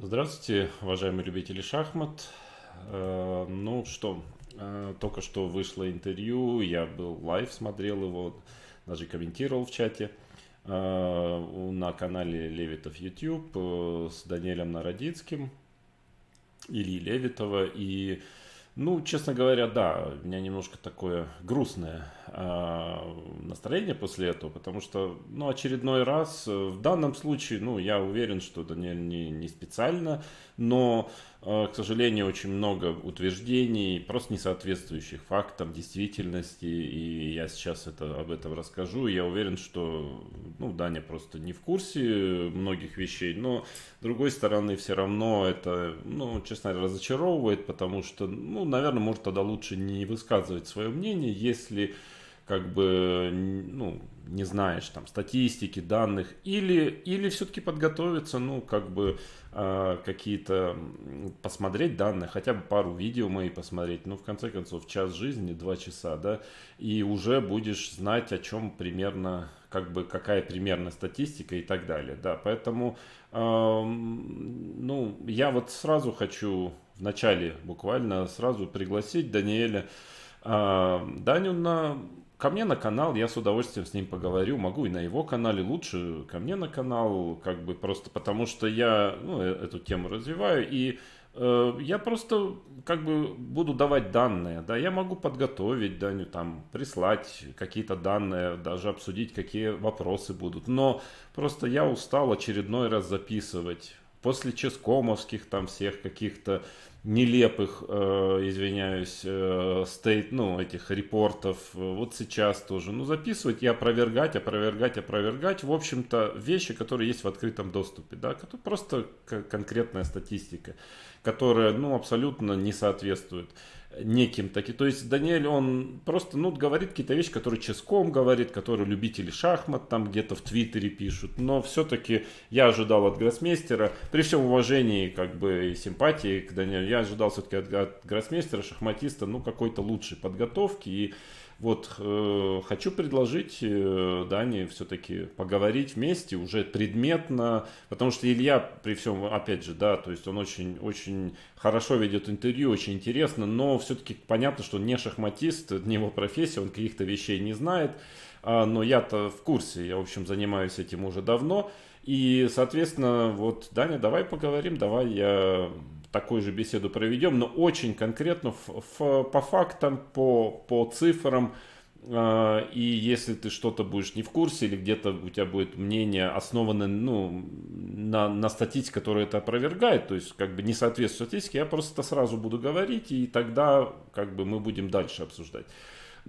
Здравствуйте, уважаемые любители шахмат. Э, ну что, э, только что вышло интервью, я был лайв, смотрел его, даже комментировал в чате э, на канале Левитов YouTube с Данилем Народицким, Ильи Левитова. И, ну, честно говоря, да, у меня немножко такое грустное Э, настроение после этого, потому что, ну, очередной раз, э, в данном случае, ну, я уверен, что Даниэль не, не специально, но, э, к сожалению, очень много утверждений, просто не соответствующих фактам, действительности, и я сейчас это, об этом расскажу, я уверен, что, ну, Даня просто не в курсе многих вещей, но, с другой стороны, все равно это, ну, честно разочаровывает, потому что, ну, наверное, может, тогда лучше не высказывать свое мнение, если как бы, ну, не знаешь там статистики, данных, или, или все-таки подготовиться, ну, как бы э, какие-то, посмотреть данные, хотя бы пару видео мои посмотреть, ну, в конце концов, час жизни, два часа, да, и уже будешь знать, о чем примерно, как бы, какая примерно статистика и так далее, да, поэтому, э, ну, я вот сразу хочу вначале буквально сразу пригласить Даниэля а, Даню на ко мне на канал, я с удовольствием с ним поговорю, могу и на его канале, лучше ко мне на канал, как бы просто потому что я ну, э, эту тему развиваю и э, я просто как бы буду давать данные, да, я могу подготовить Даню, там, прислать какие-то данные, даже обсудить, какие вопросы будут, но просто я устал очередной раз записывать после ческомовских там всех каких-то нелепых, э, извиняюсь, э, стейт, ну, этих репортов, э, вот сейчас тоже, ну, записывать и опровергать, опровергать, опровергать, в общем-то, вещи, которые есть в открытом доступе, да, это просто конкретная статистика, которая, ну, абсолютно не соответствует неким таки. То есть Даниэль, он просто, ну, говорит какие-то вещи, которые Ческом говорит, которые любители шахмат там где-то в Твиттере пишут. Но все-таки я ожидал от гроссмейстера, при всем уважении, как бы, и симпатии к Даниэлю, я я ожидал все-таки от, от гроссмейстера, шахматиста, ну, какой-то лучшей подготовки. И вот э, хочу предложить э, Дане все-таки поговорить вместе уже предметно, потому что Илья при всем, опять же, да, то есть он очень, очень хорошо ведет интервью, очень интересно, но все-таки понятно, что не шахматист, не его профессия, он каких-то вещей не знает, э, но я-то в курсе, я, в общем, занимаюсь этим уже давно. И, соответственно, вот, Даня, давай поговорим, давай я такую же беседу проведем, но очень конкретно в, в, по фактам, по, по цифрам. Э, и если ты что-то будешь не в курсе или где-то у тебя будет мнение основано ну, на, на статистике, которая это опровергает, то есть как бы не соответствует статистике, я просто сразу буду говорить, и тогда как бы мы будем дальше обсуждать.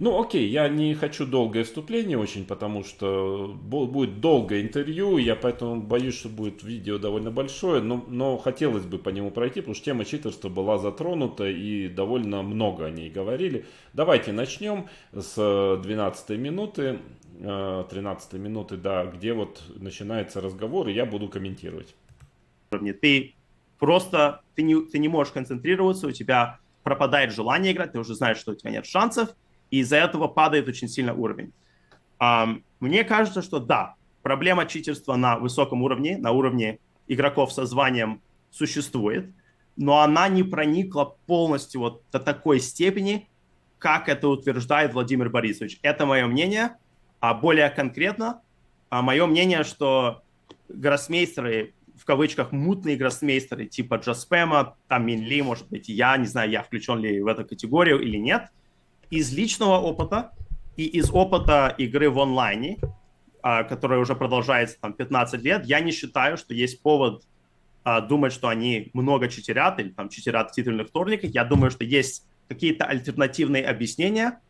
Ну, окей, я не хочу долгое вступление очень, потому что будет долгое интервью, я поэтому боюсь, что будет видео довольно большое, но, но хотелось бы по нему пройти, потому что тема читерства была затронута и довольно много о ней говорили. Давайте начнем с 12 э, минуты, 13 э, минуты, да, где вот начинается разговор, и я буду комментировать. Ты просто, ты не, ты не можешь концентрироваться, у тебя пропадает желание играть, ты уже знаешь, что у тебя нет шансов, и из-за этого падает очень сильно уровень. Um, мне кажется, что да, проблема читерства на высоком уровне, на уровне игроков со званием существует, но она не проникла полностью вот до такой степени, как это утверждает Владимир Борисович. Это мое мнение, а более конкретно, а мое мнение, что гроссмейстеры, в кавычках, мутные гроссмейстеры типа Джаспема, там Минли, может быть, я, не знаю, я включен ли в эту категорию или нет – из личного опыта и из опыта игры в онлайне, а, которая уже продолжается там 15 лет, я не считаю, что есть повод а, думать, что они много читерят или там читерят в титульных вторниках. Я думаю, что есть какие-то альтернативные объяснения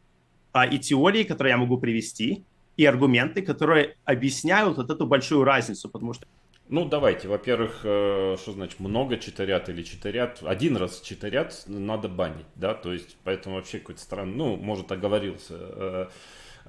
а, и теории, которые я могу привести, и аргументы, которые объясняют вот эту большую разницу, потому что ну, давайте. Во-первых, э, что значит много читарят или читарят Один раз читарят надо банить, да, то есть, поэтому вообще какой-то странный, ну, может, оговорился э,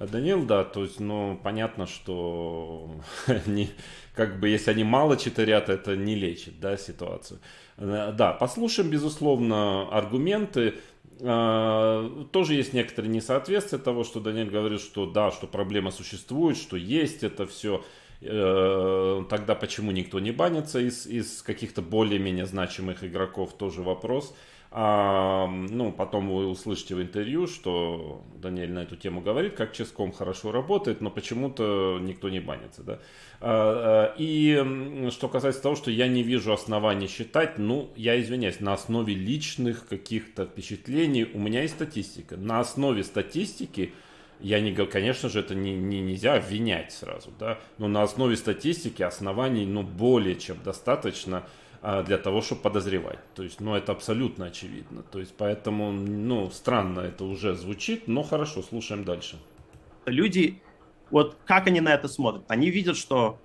Данил, да, то есть, ну, понятно, что они, как бы, если они мало читарят, это не лечит, да, ситуацию. Э, да, послушаем, безусловно, аргументы, тоже есть некоторые несоответствия того, что Даниэль говорит, что да, что проблема существует, что есть это все. Э, тогда почему никто не банится из, из каких-то более-менее значимых игроков, тоже вопрос. А, ну, потом вы услышите в интервью, что Даниэль на эту тему говорит, как Ческом хорошо работает, но почему-то никто не банится, да. А, а и что касается того, что я не вижу оснований считать, ну, я извиняюсь, на основе личных каких-то впечатлений у меня есть статистика. На основе статистики я не, говорю, конечно же, это не, не, нельзя обвинять сразу, да, но на основе статистики оснований, ну, более чем достаточно а, для того, чтобы подозревать. То есть, ну, это абсолютно очевидно. То есть, поэтому, ну, странно это уже звучит, но хорошо, слушаем дальше. Люди, вот как они на это смотрят? Они видят, что,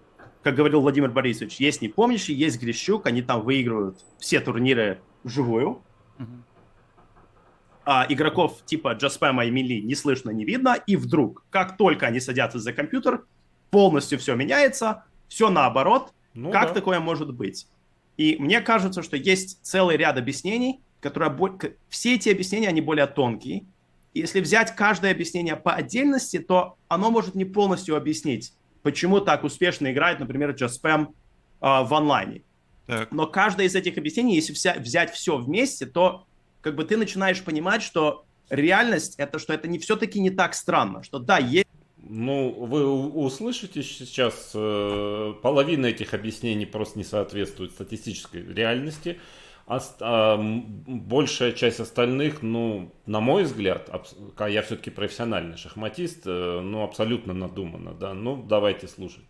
как говорил Владимир Борисович, есть не непомнящие, есть Грещук, они там выигрывают все турниры вживую, а, игроков типа Джаспема и Мили не слышно, не видно, и вдруг, как только они садятся за компьютер, полностью все меняется, все наоборот. Ну, как да. такое может быть? И мне кажется, что есть целый ряд объяснений, которые... Все эти объяснения, они более тонкие. И если взять каждое объяснение по отдельности, то оно может не полностью объяснить, почему так успешно играет, например, JustSpam э, а, в онлайне. Так. Но каждое из этих объяснений, если вся, взять все вместе, то как бы ты начинаешь понимать, что реальность это, что это не все-таки не так странно, что да, есть ну, вы услышите сейчас, э, половина этих объяснений просто не соответствует статистической реальности, а, а большая часть остальных, ну, на мой взгляд, абс- а я все-таки профессиональный шахматист, э, ну, абсолютно надуманно, да, ну, давайте слушать.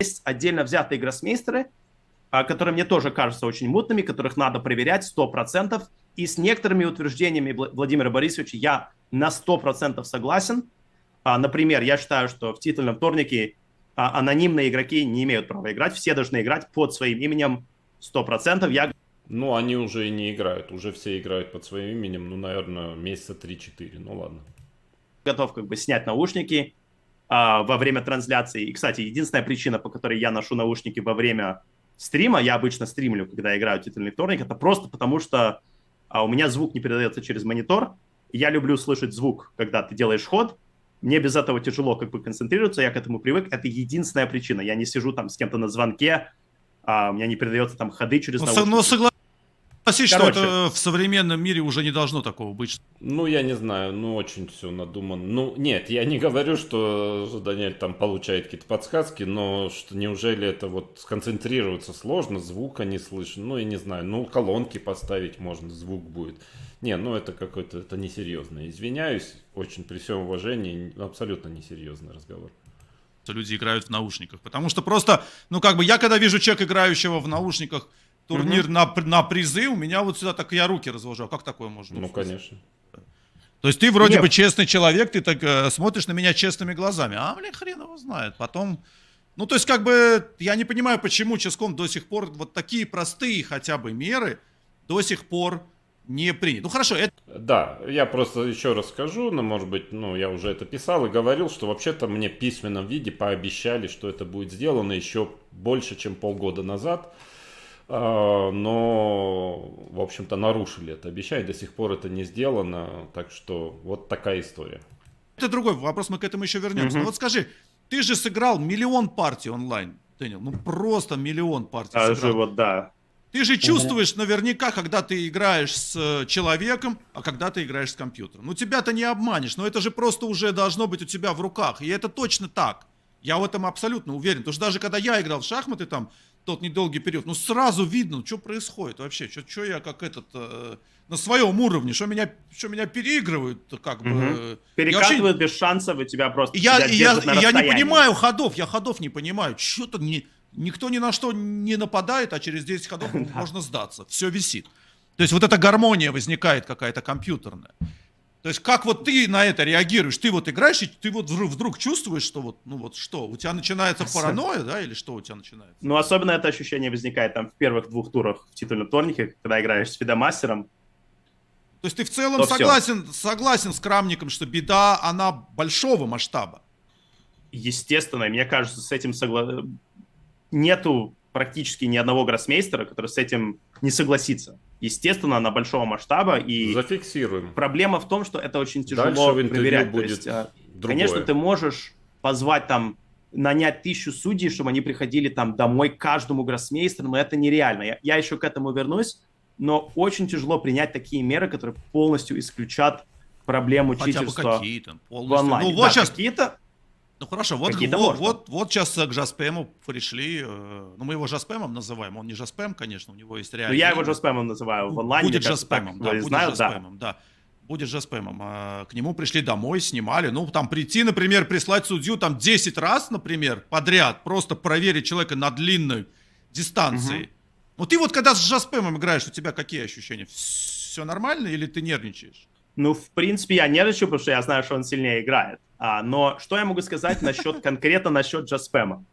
Есть отдельно взятые гроссмейстеры, а, которые мне тоже кажутся очень мутными, которых надо проверять 100%, и с некоторыми утверждениями Владимира Борисовича я на 100% согласен. А, например, я считаю, что в титульном вторнике а, анонимные игроки не имеют права играть, все должны играть под своим именем 100%. Я... Ну, они уже и не играют, уже все играют под своим именем, ну, наверное, месяца 3-4, ну ладно. Готов как бы снять наушники а, во время трансляции. И, кстати, единственная причина, по которой я ношу наушники во время стрима, я обычно стримлю, когда играю титульный вторник, это просто потому что а у меня звук не передается через монитор. Я люблю слышать звук, когда ты делаешь ход. Мне без этого тяжело как бы концентрироваться, я к этому привык. Это единственная причина. Я не сижу там с кем-то на звонке, а у меня не передается там ходы через ну, наушники. Ну, согла Согласись, что это в современном мире уже не должно такого быть. Ну, я не знаю, ну, очень все надумано. Ну, нет, я не говорю, что Даниэль там получает какие-то подсказки, но что неужели это вот сконцентрироваться сложно, звука не слышно, ну, я не знаю, ну, колонки поставить можно, звук будет. Не, ну, это какой-то, это несерьезно. Извиняюсь, очень при всем уважении, абсолютно несерьезный разговор люди играют в наушниках. Потому что просто, ну как бы, я когда вижу человека, играющего в наушниках, турнир угу. на, на призы, у меня вот сюда так я руки развожу. А как такое можно? Ну, конечно. То есть ты вроде Нет. бы честный человек, ты так э, смотришь на меня честными глазами. А, блин, хрен его знает. Потом, ну, то есть как бы я не понимаю, почему Ческом до сих пор вот такие простые хотя бы меры до сих пор не принят. Ну хорошо, это... Да, я просто еще раз скажу, но, ну, может быть, ну, я уже это писал и говорил, что вообще-то мне в письменном виде пообещали, что это будет сделано еще больше, чем полгода назад. А, но, в общем-то, нарушили это обещание, до сих пор это не сделано, так что вот такая история. Это другой вопрос, мы к этому еще вернемся. mm вот скажи, ты же сыграл миллион партий онлайн, Дэниел, ну просто миллион партий Даже сыграл. вот, да. Ты же чувствуешь mm наверняка, когда ты играешь с э, человеком, а когда ты играешь с компьютером. Ну тебя-то не обманешь, но это же просто уже должно быть у тебя в руках, и это точно так. Я в этом абсолютно уверен. Потому что даже когда я играл в шахматы там тот недолгий период, ну сразу видно, что происходит вообще, что я как этот э, на своем уровне, что меня, что меня переигрывают, как угу. бы. Перекатывают вообще... без шансов, и тебя просто. я, и я, и я не понимаю ходов, я ходов не понимаю, что-то не, никто ни на что не нападает, а через 10 ходов можно сдаться, все висит. То есть вот эта гармония возникает какая-то компьютерная. То есть как вот ты на это реагируешь? Ты вот играешь, и ты вот вдруг, чувствуешь, что вот, ну вот что, у тебя начинается паранойя, да, или что у тебя начинается? Ну, особенно это ощущение возникает там в первых двух турах в титульном турнике, когда играешь с фидомастером. То есть ты в целом согласен, все. согласен с Крамником, что беда, она большого масштаба? Естественно, мне кажется, с этим согла... нету практически ни одного гроссмейстера, который с этим не согласится. Естественно, она большого масштаба и зафиксируем. Проблема в том, что это очень тяжело в проверять. Будет есть, а, другое. Конечно, ты можешь позвать там нанять тысячу судей, чтобы они приходили там домой к каждому гроссмейстеру, но это нереально. Я, я еще к этому вернусь, но очень тяжело принять такие меры, которые полностью исключат проблему Хотя бы какие-то, полностью. в онлайне. Ну, вот да, сейчас... какие-то, ну хорошо, вот, вот, вот, вот сейчас к Жаспему пришли. Э, ну, мы его Жаспемом называем. Он не Жаспем, конечно, у него есть реально. Ну я его Жаспемом называю в онлайне. Будет Жаспемом, ну, да, будет знаю, Жаспемом, да. да. Будет Жаспемом. А, к нему пришли домой, снимали. Ну, там прийти, например, прислать судью там 10 раз, например, подряд, просто проверить человека на длинной дистанции. Угу. Ну, ты вот когда с Жаспемом играешь, у тебя какие ощущения? Все нормально или ты нервничаешь? Ну, в принципе, я нервничаю, потому что я знаю, что он сильнее играет. А, но что я могу сказать насчет, конкретно насчет Джаспема?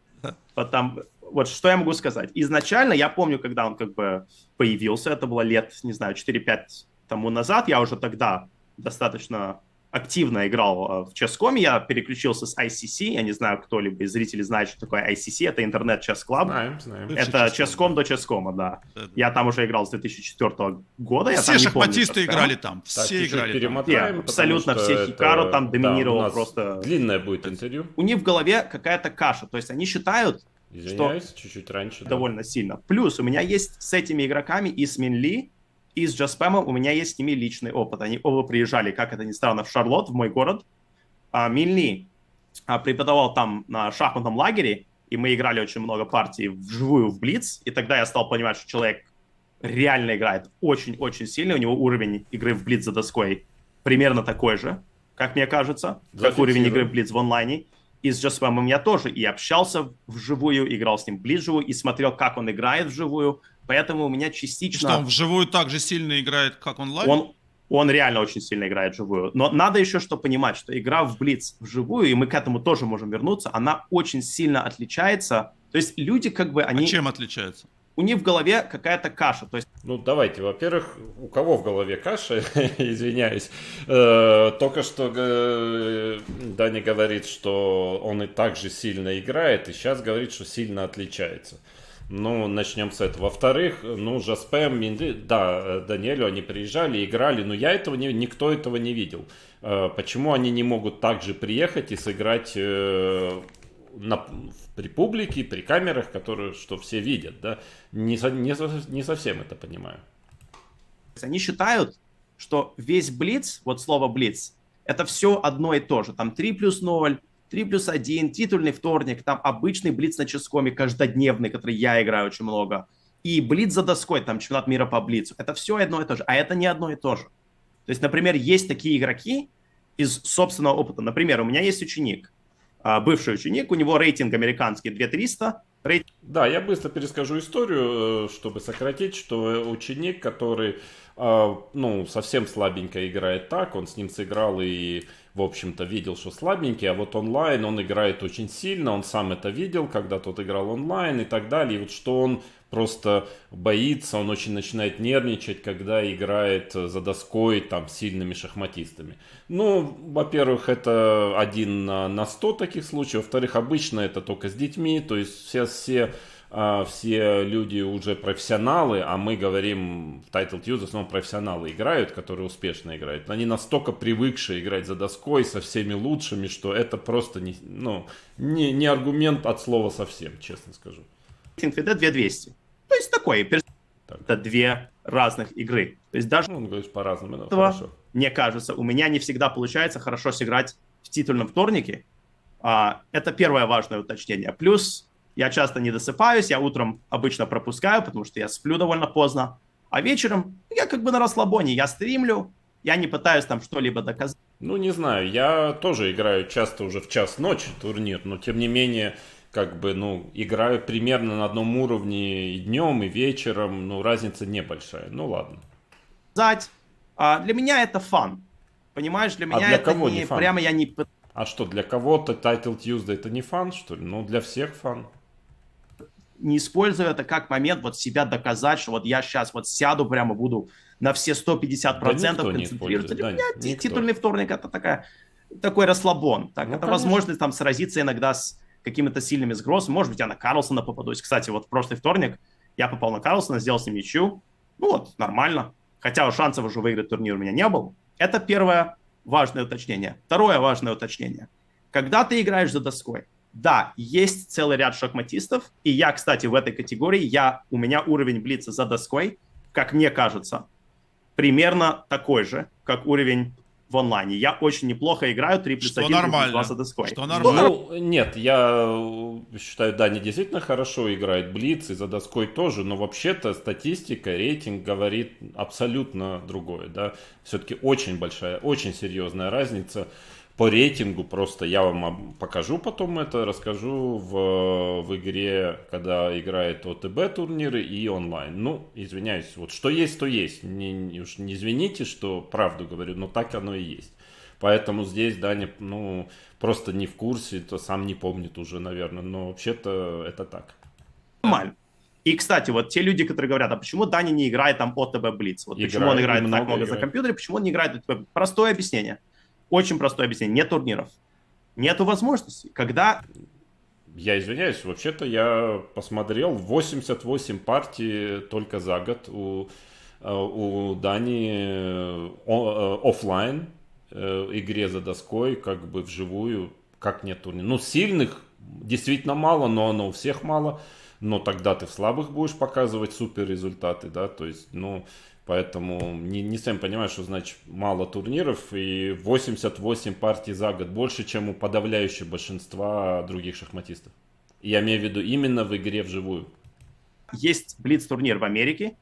Потому, вот что я могу сказать. Изначально, я помню, когда он как бы появился, это было лет, не знаю, 4-5 тому назад, я уже тогда достаточно активно играл э, в ческоме. Я переключился с ICC. Я не знаю, кто-либо из зрителей знает, что такое ICC. Это интернет чес клаб. Знаем, знаем. Это ческом до ческома, да. да. Я там уже играл с 2004 года. Я все шахматисты помню, играли там. Все так, играли перемотаем, там. Абсолютно все. Хикару там доминировал да, просто. Длинное будет интервью. У них в голове какая-то каша. То есть они считают, Извиняюсь, что чуть-чуть раньше. Довольно да. сильно. Плюс у меня есть с этими игроками и с Минли и с JustSpam у меня есть с ними личный опыт. Они оба приезжали, как это ни странно, в Шарлотт, в мой город. А, Мильни а, преподавал там на шахматном лагере, и мы играли очень много партий вживую в Блиц, и тогда я стал понимать, что человек реально играет очень-очень сильно, у него уровень игры в Блиц за доской примерно такой же, как мне кажется, как уровень игры в Блиц в онлайне. И с JustSpam я тоже и общался вживую, играл с ним ближе, и смотрел, как он играет вживую, Поэтому у меня частично... Что, он вживую так же сильно играет, как онлайн? Он, он реально очень сильно играет вживую. Но надо еще что понимать, что игра в Блиц вживую, и мы к этому тоже можем вернуться, она очень сильно отличается. То есть люди как бы... Они... А чем отличается? у них в голове какая-то каша. То есть... Ну, давайте, во-первых, у кого в голове каша, извиняюсь, э, только что э, Даня говорит, что он и так же сильно играет, и сейчас говорит, что сильно отличается. Ну, начнем с этого. Во-вторых, ну, Жаспем, Минды, да, э, Даниэлю они приезжали, играли, но я этого, не, никто этого не видел. Э, почему они не могут также приехать и сыграть э, на, при публике, при камерах, которые, что все видят, да? Не, не, не совсем это понимаю. Они считают, что весь Блиц, вот слово Блиц, это все одно и то же. Там 3 плюс 0, 3 плюс 1, титульный вторник, там обычный блиц на ческоме каждодневный, который я играю очень много, и блиц за доской, там чемпионат мира по блицу. Это все одно и то же, а это не одно и то же. То есть, например, есть такие игроки из собственного опыта. Например, у меня есть ученик, а, бывший ученик, у него рейтинг американский 2300, да, я быстро перескажу историю, э, чтобы сократить, что э, ученик, который а, ну, совсем слабенько играет так, он с ним сыграл и, в общем-то, видел, что слабенький, а вот онлайн он играет очень сильно, он сам это видел, когда тот играл онлайн и так далее, и вот что он просто боится, он очень начинает нервничать, когда играет э, за доской там сильными шахматистами. Ну, во-первых, это один на сто таких случаев, во-вторых, обычно это только с детьми, то есть все, все а, все люди уже профессионалы, а мы говорим в Title Tuesday, в основном профессионалы играют, которые успешно играют. Они настолько привыкшие играть за доской со всеми лучшими, что это просто не, ну, не, не аргумент от слова совсем, честно скажу. Рейтинг вида 2200. То есть такой, так. это две разных игры. То есть даже... Ну, говоришь по-разному, но этого, хорошо. Мне кажется, у меня не всегда получается хорошо сыграть в титульном вторнике. А, это первое важное уточнение. Плюс я часто не досыпаюсь, я утром обычно пропускаю, потому что я сплю довольно поздно. А вечером я как бы на расслабоне, я стримлю, я не пытаюсь там что-либо доказать. Ну, не знаю, я тоже играю часто уже в час ночи турнир, но тем не менее как бы, ну, играю примерно на одном уровне и днем, и вечером, ну, разница небольшая. Ну, ладно. Зать, а для меня это фан. Понимаешь, для а меня а для это кого не, не фан? прямо я не... А что, для кого-то Title Tuesday это не фан, что ли? Ну, для всех фан. Не использую это как момент вот себя доказать, что вот я сейчас вот сяду прямо буду на все 150% да концентрироваться. Для да, меня никто. титульный вторник это такая, такой расслабон. Так, ну, это конечно. возможность там сразиться иногда с какими-то сильными сгроз. Может быть, я на Карлсона попадусь. Кстати, вот в прошлый вторник я попал на Карлсона, сделал с ним ничью. Ну вот, нормально. Хотя у шансов уже выиграть турнир у меня не было. Это первое важное уточнение. Второе важное уточнение. Когда ты играешь за доской, да, есть целый ряд шахматистов, и я, кстати, в этой категории, я, у меня уровень блица за доской, как мне кажется, примерно такой же, как уровень в онлайне. Я очень неплохо играю 3 плюс 1 что нормально. Плюс 2 со доской. Что нормально. Ну, нет, я э, считаю, да, не действительно хорошо играет Блиц и за доской тоже, но вообще-то статистика, рейтинг говорит абсолютно другое, да. Все-таки очень большая, очень серьезная разница по рейтингу просто я вам покажу потом это, расскажу в, в игре, когда играет ОТБ турниры и онлайн. Ну, извиняюсь, вот что есть, то есть. Не, уж не извините, что правду говорю, но так оно и есть. Поэтому здесь Даня, ну, просто не в курсе, то сам не помнит уже, наверное, но вообще-то это так. Нормально. И, кстати, вот те люди, которые говорят, а почему Даня не играет там ОТБ Блиц? Вот играет, почему он играет так много играет. за компьютере, почему он не играет? Простое объяснение – очень простое объяснение. Нет турниров. Нету возможностей. Когда я извиняюсь, вообще-то я посмотрел 88 партий только за год у, э, у Дании э, офлайн э, игре за доской, как бы вживую, как нет турнира. Ну, сильных действительно мало, но оно у всех мало. Но тогда ты в слабых будешь показывать супер результаты, да, то есть, ну, Поэтому не, не сам понимаешь, что значит мало турниров и 88 партий за год. Больше, чем у подавляющего большинства других шахматистов. Я имею в виду именно в игре вживую. Есть Блиц-турнир в Америке,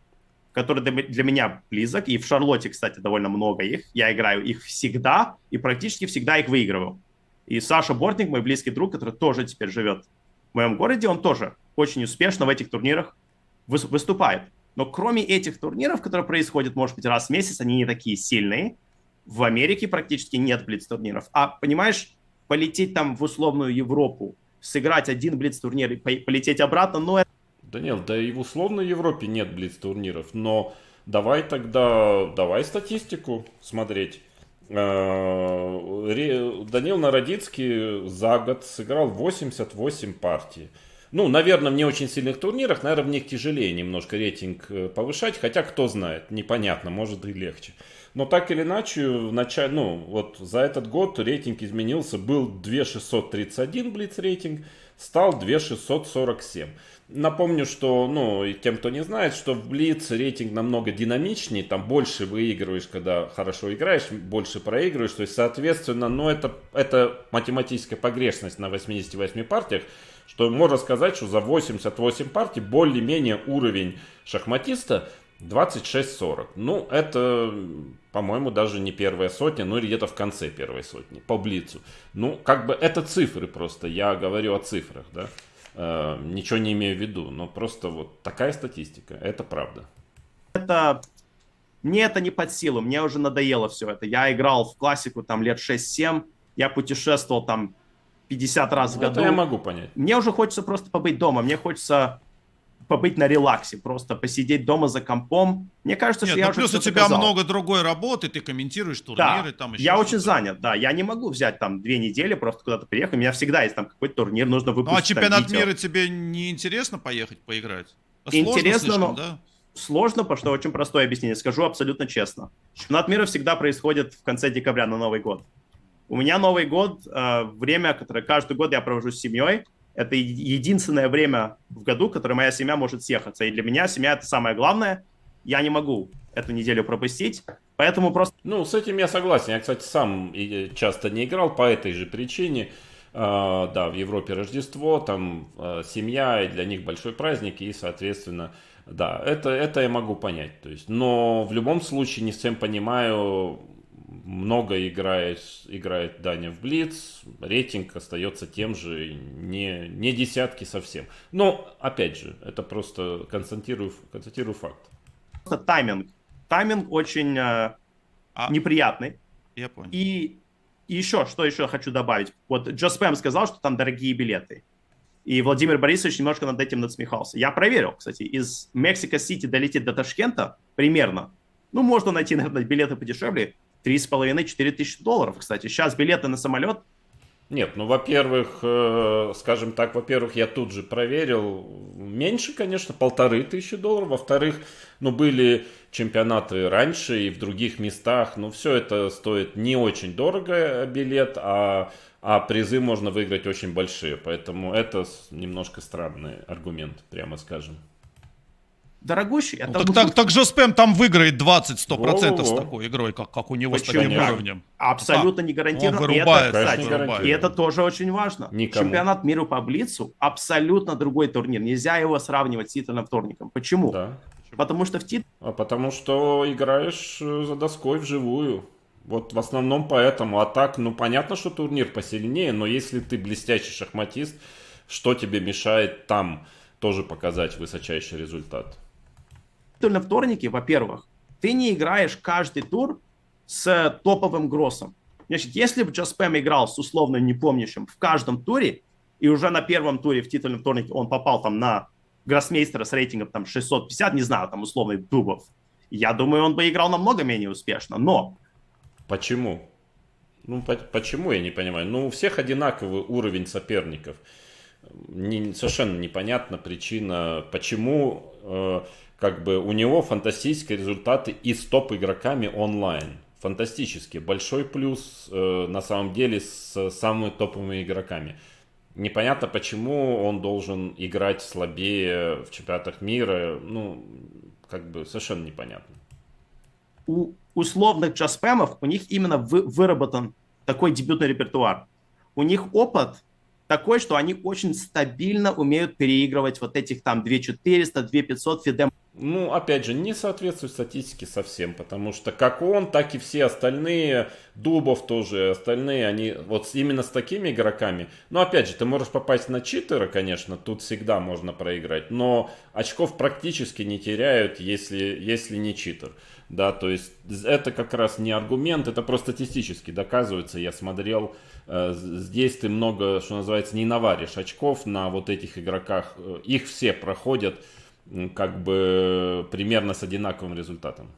который для меня близок. И в Шарлотте, кстати, довольно много их. Я играю их всегда и практически всегда их выигрываю. И Саша Бортник, мой близкий друг, который тоже теперь живет в моем городе, он тоже очень успешно в этих турнирах выступает. Но кроме этих турниров, которые происходят, может быть, раз в месяц, они не такие сильные. В Америке практически нет блиц-турниров. А, понимаешь, полететь там в условную Европу, сыграть один блиц-турнир и полететь обратно, ну это... Да нет, да и в условной Европе нет блиц-турниров, но давай тогда, давай статистику смотреть. Э, Данил Народицкий за год сыграл 88 партий ну, наверное, в не очень сильных турнирах, наверное, в них тяжелее немножко рейтинг э, повышать, хотя кто знает, непонятно, может и легче. Но так или иначе, в начале, ну, вот за этот год рейтинг изменился, был 2631 блиц рейтинг, стал 2647. Напомню, что, ну, и тем, кто не знает, что в Блиц рейтинг намного динамичнее, там больше выигрываешь, когда хорошо играешь, больше проигрываешь, то есть, соответственно, ну, это, это математическая погрешность на 88 партиях, что можно сказать, что за 88 партий более-менее уровень шахматиста 26-40. Ну, это, по-моему, даже не первая сотня, но где-то в конце первой сотни, по блицу. Ну, как бы это цифры просто, я говорю о цифрах, да. Э, ничего не имею в виду, но просто вот такая статистика, это правда. Это... Мне это не под силу, мне уже надоело все это. Я играл в классику там лет 6-7, я путешествовал там 50 раз в ну, году. Это я могу понять. Мне уже хочется просто побыть дома, мне хочется побыть на релаксе, просто посидеть дома за компом. Мне кажется, Нет, что ну я плюс уже плюс у тебя доказал. много другой работы, ты комментируешь турниры, да, там еще Я очень занят, да, я не могу взять там две недели просто куда-то приехать, у меня всегда есть там какой-то турнир, нужно выпустить. Ну а чемпионат мира тебе не интересно поехать поиграть? А интересно, слишком, но да? сложно, потому что очень простое объяснение. Скажу абсолютно честно. Чемпионат мира всегда происходит в конце декабря на Новый год. У меня Новый год, э, время, которое каждый год я провожу с семьей, это единственное время в году, которое моя семья может съехаться. И для меня семья это самое главное. Я не могу эту неделю пропустить. Поэтому просто... Ну, с этим я согласен. Я, кстати, сам часто не играл по этой же причине. Э, да, в Европе Рождество, там э, семья, и для них большой праздник, и, соответственно, да, это, это я могу понять. То есть, но в любом случае не всем понимаю много играешь, играет Даня в Блиц, рейтинг остается тем же, не, не десятки совсем. Но, опять же, это просто констатирую, констатирую факт. Просто тайминг. Тайминг очень э, а, неприятный. Я понял. И, и еще, что еще хочу добавить. Вот Джо Спэм сказал, что там дорогие билеты. И Владимир Борисович немножко над этим надсмехался. Я проверил, кстати, из Мексика сити долететь до Ташкента примерно. Ну, можно найти, наверное, билеты подешевле 3,5-4 тысячи долларов, кстати. Сейчас билеты на самолет нет, ну, во-первых, э, скажем так, во-первых, я тут же проверил, меньше, конечно, полторы тысячи долларов, во-вторых, ну, были чемпионаты раньше и в других местах, ну, все это стоит не очень дорого э, билет, а, а призы можно выиграть очень большие, поэтому это немножко странный аргумент, прямо скажем дорогущий. А ну, так, так, так же Спэм там выиграет 20 100 процентов с такой игрой, как, как у него Почему? с таким уровнем. Абсолютно ну не гарантированно. Он вырубает, и это, кстати, вырубает. И это тоже очень важно. Никому. Чемпионат мира по Блицу абсолютно другой турнир. Нельзя его сравнивать с титульным вторником. Почему? Да. Потому что в тит... А потому что играешь э, за доской вживую. Вот в основном поэтому. А так, ну понятно, что турнир посильнее, но если ты блестящий шахматист, что тебе мешает там тоже показать высочайший результат? на вторнике, во-первых, ты не играешь каждый тур с э, топовым гроссом. Значит, если бы Just играл с условно непомнящим в каждом туре, и уже на первом туре в титульном вторнике он попал там на гроссмейстера с рейтингом там 650, не знаю, там условный Дубов, я думаю, он бы играл намного менее успешно, но... Почему? Ну, по- почему, я не понимаю. Ну, у всех одинаковый уровень соперников не, совершенно непонятна причина, почему э, как бы у него фантастические результаты и с топ-игроками онлайн. Фантастически. Большой плюс э, на самом деле с самыми топовыми игроками. Непонятно, почему он должен играть слабее в чемпионатах мира. Ну, как бы совершенно непонятно. У условных джаспемов у них именно вы, выработан такой дебютный репертуар. У них опыт такой, что они очень стабильно умеют переигрывать вот этих там 2400, 2500 фидем. Ну, опять же, не соответствует статистике совсем, потому что как он, так и все остальные, Дубов тоже, остальные, они вот именно с такими игроками. Ну, опять же, ты можешь попасть на читера, конечно, тут всегда можно проиграть, но очков практически не теряют, если, если не читер да, то есть это как раз не аргумент, это просто статистически доказывается, я смотрел, э, здесь ты много, что называется, не наваришь очков на вот этих игроках, э, их все проходят как бы примерно с одинаковым результатом.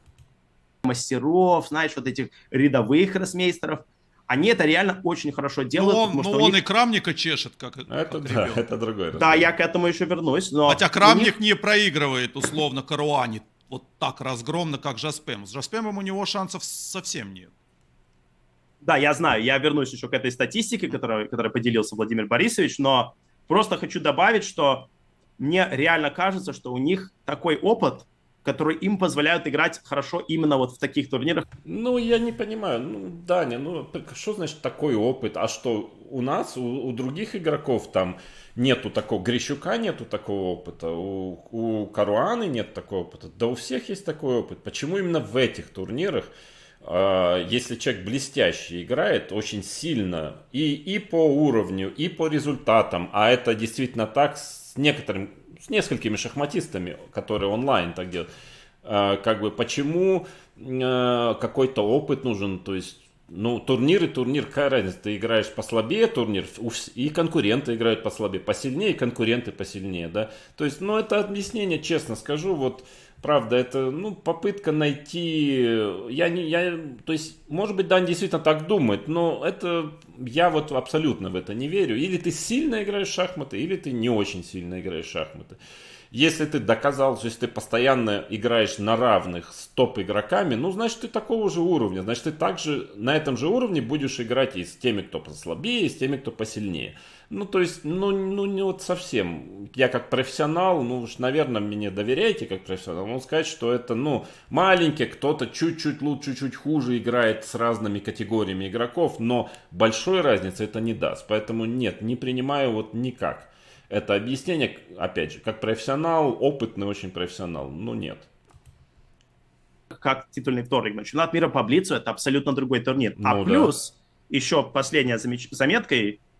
Мастеров, знаешь, вот этих рядовых росмейстеров, они это реально очень хорошо ну, делают. Ну, он, потому, но ну, он них... и Крамника чешет, как это. Как да, это другое. Да, я к этому еще вернусь. Но Хотя Крамник них... не проигрывает, условно, Каруани вот так разгромно, как Жаспем. С Жаспемом у него шансов совсем нет. Да, я знаю, я вернусь еще к этой статистике, которой, которой поделился Владимир Борисович, но просто хочу добавить, что мне реально кажется, что у них такой опыт, которые им позволяют играть хорошо именно вот в таких турнирах. Ну, я не понимаю, ну, Даня, ну, что значит такой опыт? А что, у нас, у, у других игроков там нету такого, Грищука нету такого опыта, у, у Каруаны нет такого опыта, да у всех есть такой опыт. Почему именно в этих турнирах а, если человек блестящий играет, очень сильно и, и по уровню, и по результатам, а это действительно так с некоторым с несколькими шахматистами, которые онлайн так делают. Э, как бы почему э, какой-то опыт нужен, то есть ну, турнир и турнир, какая разница, ты играешь послабее турнир, и конкуренты играют послабее, посильнее, и конкуренты посильнее, да. То есть, ну, это объяснение, честно скажу, вот Правда, это ну, попытка найти... Я не, я, то есть, может быть, Дань действительно так думает, но это я вот абсолютно в это не верю. Или ты сильно играешь в шахматы, или ты не очень сильно играешь в шахматы. Если ты доказал, что если ты постоянно играешь на равных с топ-игроками, ну, значит, ты такого же уровня. Значит, ты также на этом же уровне будешь играть и с теми, кто послабее, и с теми, кто посильнее. Ну, то есть, ну, ну не вот совсем. Я как профессионал, ну уж, наверное, мне доверяйте как профессионал. Могу сказать, что это, ну, маленький, кто-то чуть-чуть лучше, чуть-чуть хуже играет с разными категориями игроков, но большой разницы это не даст. Поэтому нет, не принимаю вот никак. Это объяснение, опять же, как профессионал, опытный очень профессионал, Ну нет как титульный вторник. Но чемпионат мира по блицу – это абсолютно другой турнир. А ну, а плюс, да. еще последняя замеч- заметкой –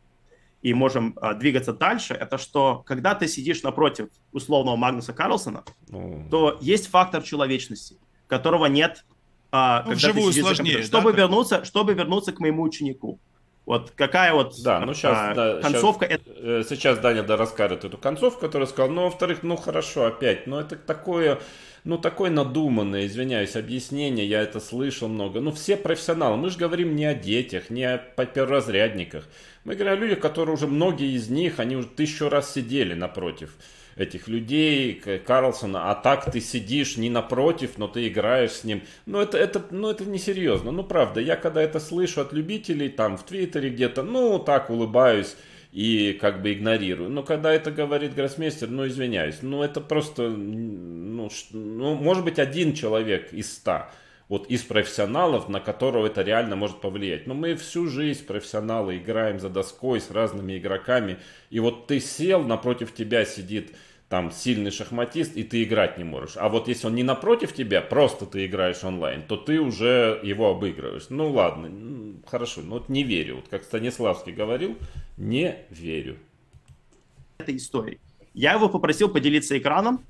и можем а, двигаться дальше, это что, когда ты сидишь напротив условного Магнуса Карлсона, ну. то есть фактор человечности, которого нет, а, ну, когда ты сидишь сложнее, да, чтобы да, вернуться, чтобы вернуться к моему ученику. Вот какая вот да, ну, сейчас, а, да, концовка. Сейчас, это... сейчас Даня да, расскажет эту концовку, которую сказал. Ну, во-вторых, ну хорошо, опять. Но ну, это такое, ну такое надуманное, извиняюсь, объяснение. Я это слышал много. Ну, все профессионалы. Мы же говорим не о детях, не о перворазрядниках. Мы говорим о людях, которые уже многие из них, они уже тысячу раз сидели напротив этих людей, Карлсона, а так ты сидишь не напротив, но ты играешь с ним. Ну это, это, ну, это несерьезно. Ну, правда, я когда это слышу от любителей, там, в Твиттере где-то, ну, так улыбаюсь и как бы игнорирую. Но когда это говорит гроссмейстер, ну, извиняюсь, ну, это просто, ну, ну может быть, один человек из ста – вот из профессионалов, на которого это реально может повлиять. Но мы всю жизнь профессионалы играем за доской с разными игроками, и вот ты сел, напротив тебя сидит там сильный шахматист, и ты играть не можешь. А вот если он не напротив тебя, просто ты играешь онлайн, то ты уже его обыгрываешь. Ну ладно, хорошо, но ну вот не верю. Вот как Станиславский говорил, не верю. Этой истории. Я его попросил поделиться экраном,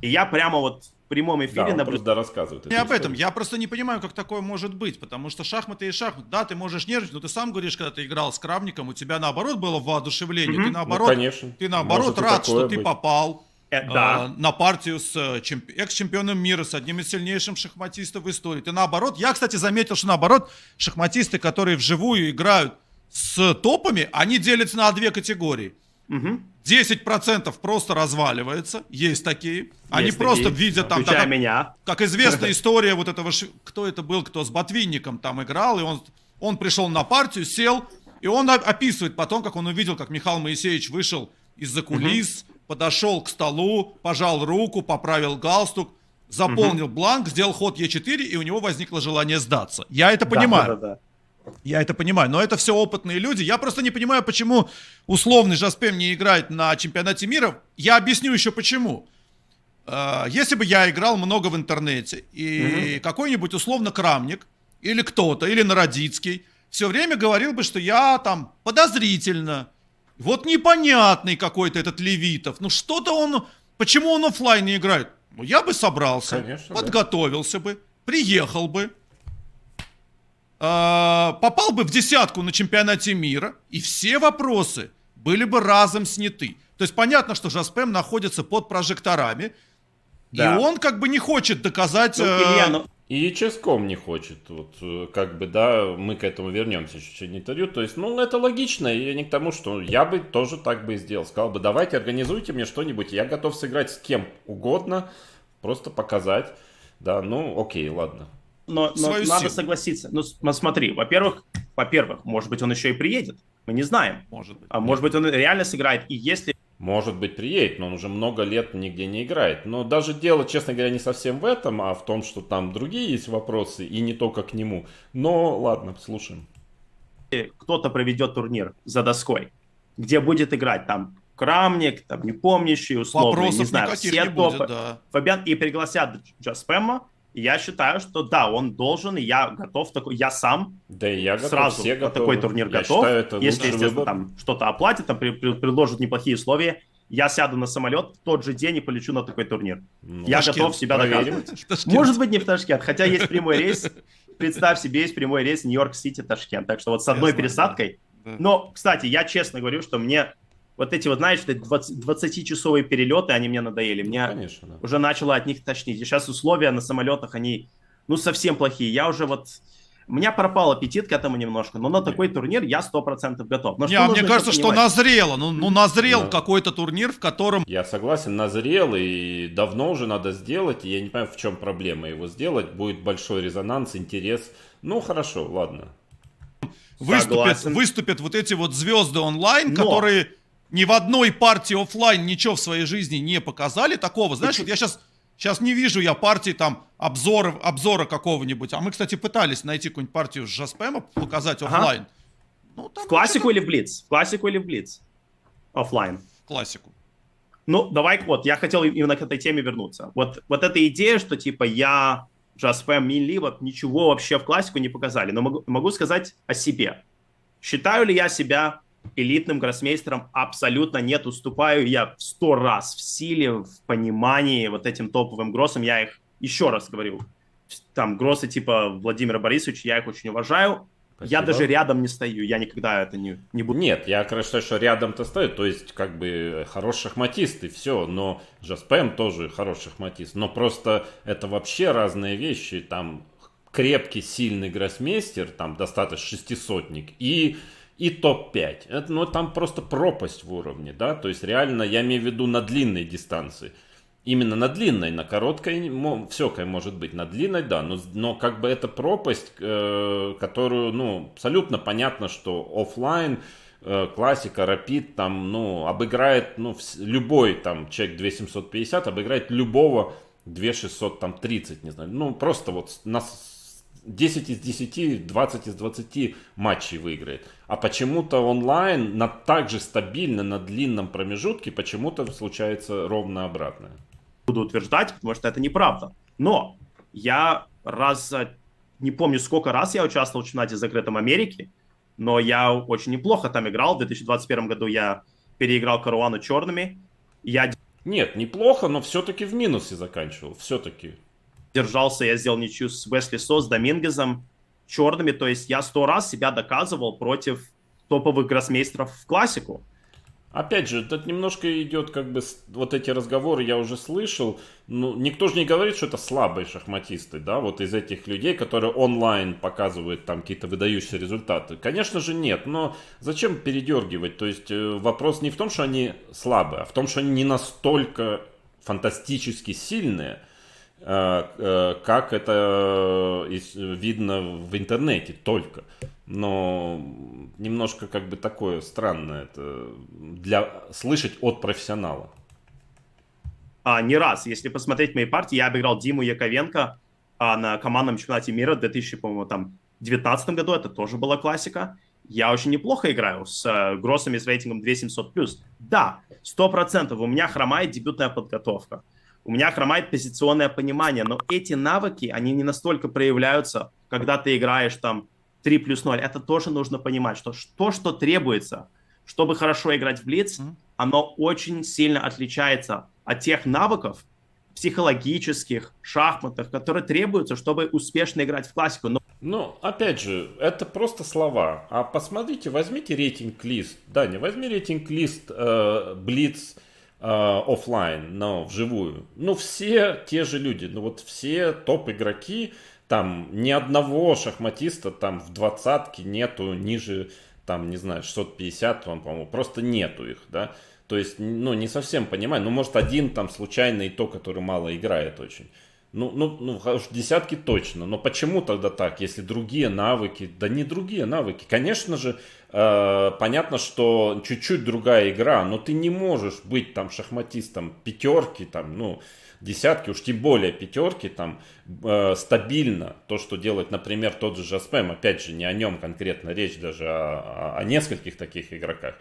и я прямо вот прямом эфире. Да, наблюд... да, рассказывают. Не об историю. этом. Я просто не понимаю, как такое может быть, потому что шахматы и шахматы, да, ты можешь нервничать, но ты сам говоришь, когда ты играл с Крамником, у тебя наоборот было воодушевление, угу. ты ну, наоборот, ну, конечно. ты наоборот может рад, что быть. ты попал. Э, э, да. Э, на партию с э, чемп... экс-чемпионом мира, с одним из сильнейших шахматистов в истории. Ты наоборот, я, кстати, заметил, что наоборот, шахматисты, которые вживую играют с топами, они делятся на две категории. Угу. 10% просто разваливается, есть такие. Они есть просто видят там... Включай так, меня. Как известная история вот этого... Кто это был, кто с Ботвинником там играл, и он, он пришел на партию, сел, и он описывает потом, как он увидел, как Михаил Моисеевич вышел из-за кулис, угу. подошел к столу, пожал руку, поправил галстук, заполнил угу. бланк, сделал ход Е4, и у него возникло желание сдаться. Я это да, понимаю. Да, да, да. Я это понимаю, но это все опытные люди. Я просто не понимаю, почему условный Жаспем не играет на чемпионате мира. Я объясню еще почему. А, если бы я играл много в интернете, и угу. какой-нибудь условно Крамник, или кто-то, или Народицкий, все время говорил бы, что я там подозрительно, вот непонятный какой-то этот Левитов, ну что-то он, почему он офлайн не играет? Ну я бы собрался, Конечно, подготовился да. бы, приехал бы, а, попал бы в десятку на чемпионате мира, и все вопросы были бы разом сняты. То есть понятно, что Жаспем находится под прожекторами, да. и он как бы не хочет доказать... Ну, э, ну И Ческом не хочет, вот, э, как бы, да, мы к этому вернемся чуть-чуть не интервью, то есть, ну, это логично, и не к тому, что я бы тоже так бы и сделал, сказал бы, давайте, организуйте мне что-нибудь, я готов сыграть с кем угодно, просто показать, да, ну, окей, ладно, но, но надо силу. согласиться. Ну, ну, смотри, во-первых, во-первых, может быть, он еще и приедет. Мы не знаем. Может быть. А может быть, он реально сыграет. И если может быть, приедет, но он уже много лет нигде не играет. Но даже дело, честно говоря, не совсем в этом, а в том, что там другие есть вопросы, и не только к нему. Но ладно, слушаем. Кто-то проведет турнир за доской, где будет играть там Крамник, там непомнящий, условно, Вопросов не знаю, все не Будет, да. Фабиан, и пригласят Джаспема, я считаю, что да, он должен, и я готов такой, я сам да, я готов, сразу все готовы. такой турнир я готов. Считаю, это если, естественно, выбор. там что-то оплатят, там предложат неплохие условия, я сяду на самолет в тот же день и полечу на такой турнир. Ну, я Ташкент, готов себя доказывать. Может быть, не в Ташкент, хотя есть прямой рейс. Представь себе, есть прямой рейс Нью-Йорк-Сити-Ташкент. Так что вот с одной я пересадкой. Знаю, да. Но, кстати, я честно говорю, что мне вот эти вот, знаешь, 20-часовые перелеты, они мне надоели. Мне конечно, да. уже начало от них тошнить. И сейчас условия на самолетах, они, ну, совсем плохие. Я уже вот... У меня пропал аппетит к этому немножко, но на Нет. такой турнир я 100% готов. Но не, а мне кажется, что назрело. Ну, ну назрел да. какой-то турнир, в котором... Я согласен, назрел, и давно уже надо сделать. И я не понимаю, в чем проблема его сделать. Будет большой резонанс, интерес. Ну, хорошо, ладно. Выступят, выступят вот эти вот звезды онлайн, но... которые ни в одной партии офлайн ничего в своей жизни не показали такого. Знаешь, вот я сейчас, сейчас не вижу я партии там обзора обзора какого-нибудь. А мы, кстати, пытались найти какую-нибудь партию с Жаспема показать офлайн. Ага. Ну, в классику или в Блиц? В классику или в Блиц? Офлайн. Классику. Ну, давай, вот, я хотел именно к этой теме вернуться. Вот, вот эта идея, что, типа, я, Жаспэм, Минли, вот ничего вообще в классику не показали. Но могу, могу сказать о себе. Считаю ли я себя элитным гроссмейстерам абсолютно нет. Уступаю я в сто раз в силе, в понимании вот этим топовым гроссам. Я их, еще раз говорю, там гроссы типа Владимира Борисовича, я их очень уважаю. Спасибо. Я даже рядом не стою, я никогда это не, не буду. Нет, я, конечно, что рядом-то стою, то есть, как бы, э, хороший шахматист и все, но Жаспэм тоже хороший шахматист, но просто это вообще разные вещи, там крепкий, сильный гроссмейстер, там достаточно шестисотник, и и топ-5. Это, ну, там просто пропасть в уровне, да, то есть реально, я имею в виду на длинной дистанции. Именно на длинной, на короткой, всякое может быть, на длинной, да, но, но как бы это пропасть, э, которую, ну, абсолютно понятно, что офлайн, э, классика, рапид, там, ну, обыграет, ну, любой, там, человек 2750 обыграет любого 2600, там, 30, не знаю, ну, просто вот на 10 из 10, 20 из 20 матчей выиграет. А почему-то онлайн на так же стабильно, на длинном промежутке, почему-то случается ровно обратное. Буду утверждать, потому что это неправда. Но я раз, не помню сколько раз я участвовал в чемпионате закрытом Америки, но я очень неплохо там играл. В 2021 году я переиграл Каруану черными. Я... Нет, неплохо, но все-таки в минусе заканчивал. Все-таки держался, я сделал ничью с Весли Со, с Домингезом, черными, то есть я сто раз себя доказывал против топовых гроссмейстеров в классику. Опять же, тут немножко идет как бы вот эти разговоры я уже слышал. Ну, никто же не говорит, что это слабые шахматисты, да, вот из этих людей, которые онлайн показывают там какие-то выдающиеся результаты. Конечно же нет, но зачем передергивать? То есть э, вопрос не в том, что они слабые, а в том, что они не настолько фантастически сильные – Э, э, как это э, видно в интернете только. Но немножко как бы такое странное это для слышать от профессионала. А, не раз. Если посмотреть мои партии, я обыграл Диму Яковенко а, на командном чемпионате мира 2019 году. Это тоже была классика. Я очень неплохо играю с э, гроссами с рейтингом 2700+. Да, 100%. У меня хромает дебютная подготовка у меня хромает позиционное понимание, но эти навыки, они не настолько проявляются, когда ты играешь там 3 плюс 0. Это тоже нужно понимать, что то, что требуется, чтобы хорошо играть в блиц, оно очень сильно отличается от тех навыков психологических, шахматных, которые требуются, чтобы успешно играть в классику. Но... Ну, опять же, это просто слова. А посмотрите, возьмите рейтинг-лист. Да, возьми рейтинг-лист э, Блиц, э, Э, офлайн, но вживую. Ну, все те же люди, ну вот все топ-игроки, там ни одного шахматиста там в двадцатке нету ниже, там, не знаю, 650, он, по-моему, просто нету их, да. То есть, ну, не совсем понимаю, ну, может, один там случайный, то, который мало играет очень. Ну, ну, ну, уж десятки точно. Но почему тогда так, если другие навыки? Да не другие навыки. Конечно же, э, понятно, что чуть-чуть другая игра, но ты не можешь быть там шахматистом пятерки, там, ну, десятки, уж тем более пятерки, там э, стабильно то, что делает, например, тот же Жаспем, опять же, не о нем конкретно речь, даже о, о, о нескольких таких игроках,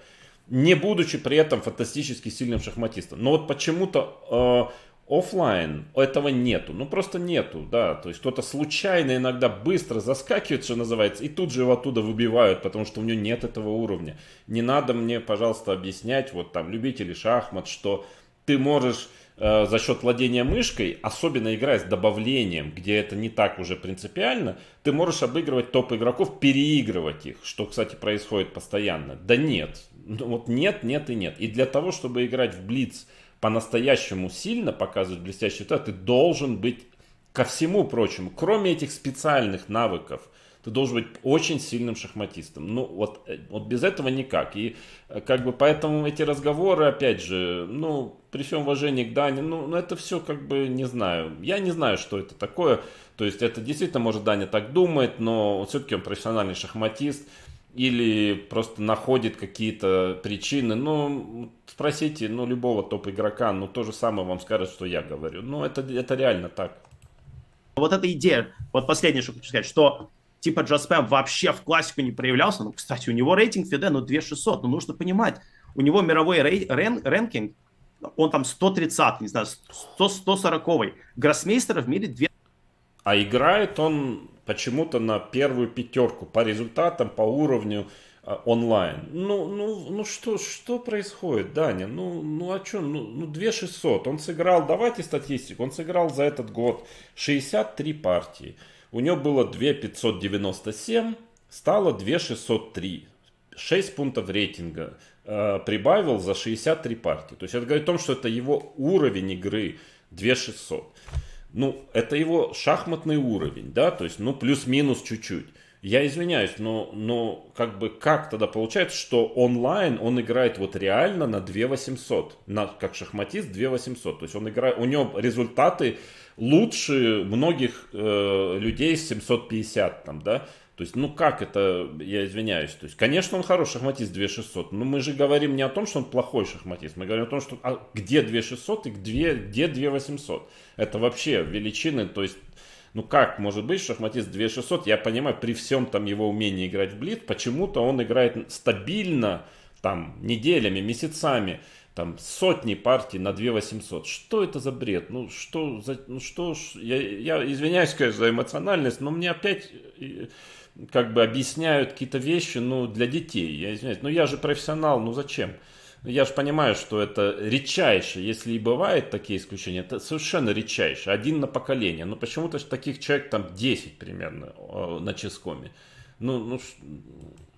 не будучи при этом фантастически сильным шахматистом. Но вот почему-то э, офлайн этого нету, ну просто нету, да, то есть кто-то случайно иногда быстро заскакивает, что называется, и тут же его оттуда выбивают, потому что у него нет этого уровня. Не надо мне, пожалуйста, объяснять, вот там любители шахмат, что ты можешь э, за счет владения мышкой, особенно играя с добавлением, где это не так уже принципиально, ты можешь обыгрывать топ игроков, переигрывать их, что, кстати, происходит постоянно. Да нет, ну, вот нет, нет и нет. И для того, чтобы играть в блиц по-настоящему сильно показывать блестящий результат, ты должен быть ко всему прочему, кроме этих специальных навыков, ты должен быть очень сильным шахматистом. Ну, вот, э, вот без этого никак. И э, как бы поэтому эти разговоры, опять же, ну, при всем уважении к Дане, ну, ну, это все как бы не знаю. Я не знаю, что это такое. То есть это действительно, может, Даня так думает, но все-таки он профессиональный шахматист или просто находит какие-то причины. Ну, спросите, ну, любого топ-игрока, ну, то же самое вам скажет, что я говорю. Ну, это, это реально так. Вот эта идея, вот последнее, что хочу сказать, что типа Джаспэм вообще в классику не проявлялся. Ну, кстати, у него рейтинг Фиде, ну, 2600, ну, нужно понимать. У него мировой рей, рен, рэнкинг, он там 130, не знаю, 100, 140. Гроссмейстера в мире 2 а играет он почему-то на первую пятерку по результатам, по уровню а, онлайн. Ну, ну, ну что, что происходит, Даня? Ну, ну а что? Ну, ну 2600. Он сыграл, давайте статистику, он сыграл за этот год 63 партии. У него было 2597, стало 2603. 6 пунктов рейтинга э, прибавил за 63 партии. То есть это говорит о том, что это его уровень игры 2600 ну, это его шахматный уровень, да, то есть, ну, плюс-минус чуть-чуть. Я извиняюсь, но, но как бы как тогда получается, что онлайн он играет вот реально на 2800, на, как шахматист 2800, то есть он играет, у него результаты лучше многих э, людей с 750 там, да, то есть, ну как это, я извиняюсь, то есть, конечно, он хороший шахматист 2600, но мы же говорим не о том, что он плохой шахматист, мы говорим о том, что а где 2600 и где, где 2800. Это вообще величины, то есть ну как может быть шахматист 2600, я понимаю, при всем там его умении играть в блиц, почему-то он играет стабильно, там, неделями, месяцами, там, сотни партий на 2800. Что это за бред? Ну, что за... Ну, что... Я, я извиняюсь, конечно, за эмоциональность, но мне опять э, как бы объясняют какие-то вещи, ну, для детей. Я извиняюсь, ну, я же профессионал, ну, зачем? я же понимаю, что это редчайше, если и бывают такие исключения, это совершенно редчайше, один на поколение. Но ну, почему-то таких человек там 10 примерно э, на Ческоме. Ну, ну...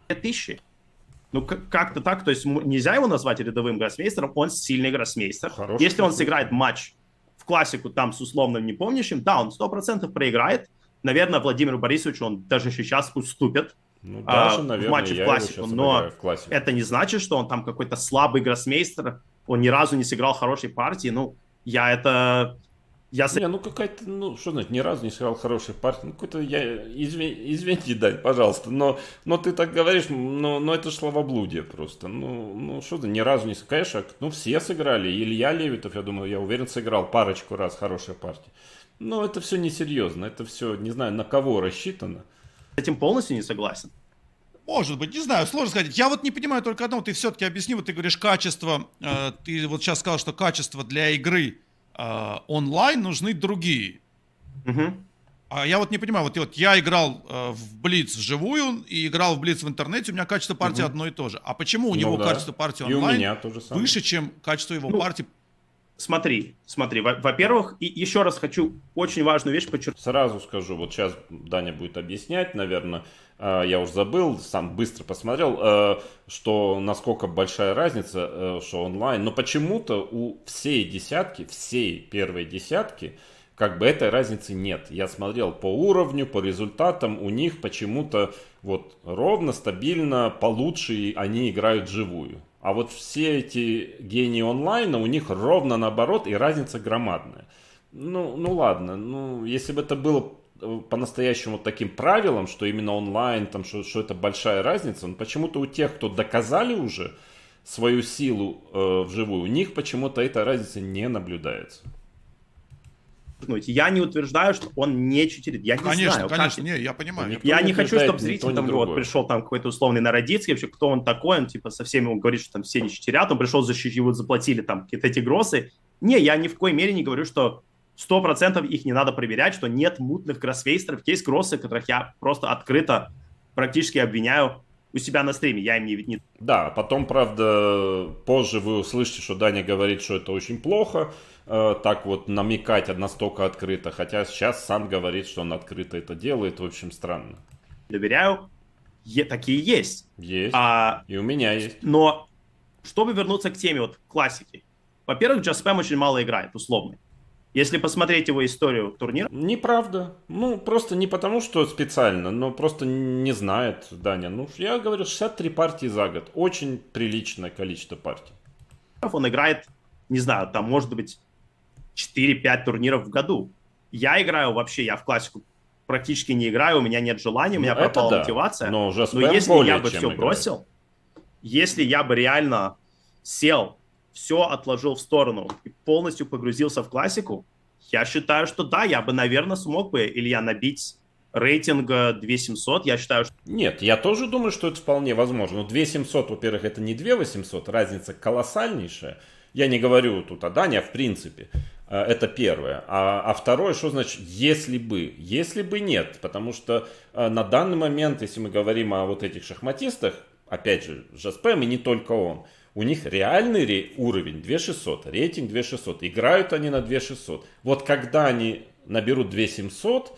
Тысячи. Ну, как-то так. То есть нельзя его назвать рядовым гроссмейстером, он сильный гроссмейстер. Хороший Если он сыграет матч в классику там с условным непомнящим, да, он 100% проиграет. Наверное, Владимиру Борисовичу он даже сейчас уступит. Ну, а, даже, наверное, в матче в классику, но в классику. это не значит, что он там какой-то слабый гроссмейстер, он ни разу не сыграл хорошей партии, ну, я это... Я... Не, ну какая-то, ну, что значит, ни разу не сыграл хорошей партии, ну, какой-то, я, извини, извините, Дань, пожалуйста, но, но ты так говоришь, но, но это словоблудие просто, ну, ну, что ты, ни разу не, сыграл конечно, ну, все сыграли, Илья Левитов, я думаю, я уверен, сыграл парочку раз хорошей партии, но это все несерьезно, это все, не знаю, на кого рассчитано, с этим полностью не согласен. Может быть, не знаю, сложно сказать. Я вот не понимаю только одного, ты все-таки объясни, вот ты говоришь качество, э, ты вот сейчас сказал, что качество для игры э, онлайн нужны другие. Угу. А я вот не понимаю, вот, вот я играл э, в Блиц вживую и играл в Блиц в интернете, у меня качество партии угу. одно и то же. А почему у ну него да. качество партии онлайн выше, чем качество его ну, партии Смотри, смотри, во-первых, и еще раз хочу очень важную вещь подчеркнуть. Сразу скажу, вот сейчас Даня будет объяснять, наверное, а, я уже забыл, сам быстро посмотрел, а, что насколько большая разница, э, что онлайн, но почему-то у всей десятки, всей первой десятки, как бы этой разницы нет. Я смотрел по уровню, по результатам, у них почему-то вот ровно, стабильно, получше они играют живую. А вот все эти гении онлайна, у них ровно наоборот, и разница громадная. Ну, ну ладно, ну если бы это было э, по-настоящему таким правилом, что именно онлайн, там, что, что это большая разница, но ну, почему-то у тех, кто доказали уже свою силу э, вживую, у них почему-то эта разница не наблюдается подчеркнуть, я не утверждаю, что он не читерит. Я не конечно, знаю. Конечно, конечно, не, я понимаю. Никто я не, не хочу, чтобы зритель там вот, пришел там какой-то условный Народицкий, вообще кто он такой, он типа со всеми он говорит, что там все не читерят, он пришел, защитить, его заплатили там какие-то эти гроссы. Не, я ни в коей мере не говорю, что сто процентов их не надо проверять, что нет мутных кроссфейстеров. Есть кроссы, которых я просто открыто практически обвиняю у себя на стриме, я им не... не... Да, потом, правда, позже вы услышите, что Даня говорит, что это очень плохо, э, так вот намекать настолько открыто. Хотя сейчас сам говорит, что он открыто это делает. В общем, странно. Доверяю. Е- такие есть. Есть. А, И у меня есть. Но чтобы вернуться к теме вот классики. Во-первых, JustSpam очень мало играет, условно. Если посмотреть его историю турнира... Неправда. Ну, просто не потому, что специально, но просто не знает Даня. Ну, я говорю, 63 партии за год. Очень приличное количество партий. Он играет, не знаю, там, может быть, 4-5 турниров в году. Я играю вообще, я в классику практически не играю, у меня нет желания, у меня ну, пропала да. мотивация. Но, уже Но если я бы все играет. бросил, если я бы реально сел, все отложил в сторону и полностью погрузился в классику, я считаю, что да, я бы, наверное, смог бы, или я набить рейтинга 2700, э, я считаю, что... Нет, я тоже думаю, что это вполне возможно. Но ну, 2700, во-первых, это не 2800, разница колоссальнейшая. Я не говорю тут о Дании, а в принципе. Э, это первое. А, а второе, что значит «если бы»? Если бы нет, потому что э, на данный момент, если мы говорим о вот этих шахматистах, опять же, Жаспем и не только он, у них реальный ре- уровень 2600, рейтинг 2600, играют они на 2600. Вот когда они наберут 2700,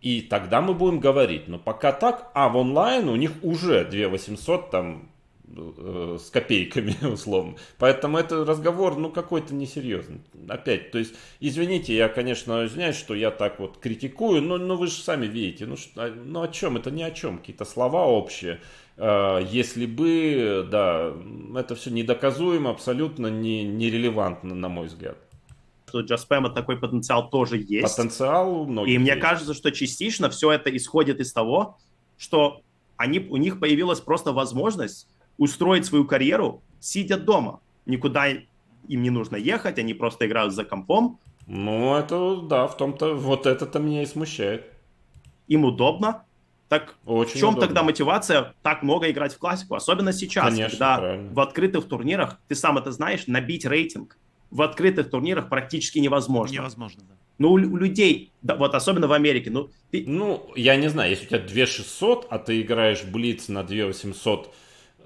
и тогда мы будем говорить. Но пока так, а в онлайн у них уже 2800 там Э, с копейками, условно. Поэтому это разговор, ну, какой-то несерьезный. Опять, то есть, извините, я, конечно, извиняюсь, что я так вот критикую, но, но вы же сами видите, ну, что, а, ну, о чем, это ни о чем, какие-то слова общие. Э, если бы, да, это все недоказуемо, абсолютно не, нерелевантно, на мой взгляд что у JustPam такой потенциал тоже есть. Потенциал у многих И мне есть. кажется, что частично все это исходит из того, что они, у них появилась просто возможность устроить свою карьеру, сидя дома. Никуда им не нужно ехать, они просто играют за компом. Ну, это, да, в том-то, вот это-то меня и смущает. Им удобно. Так Очень в чем удобно. тогда мотивация так много играть в классику? Особенно сейчас, Конечно, когда правильно. в открытых турнирах, ты сам это знаешь, набить рейтинг в открытых турнирах практически невозможно. Невозможно, да. Ну, у, людей, да, вот особенно в Америке, ну... Ты... Ну, я не знаю, если у тебя 2600, а ты играешь Блиц на 2800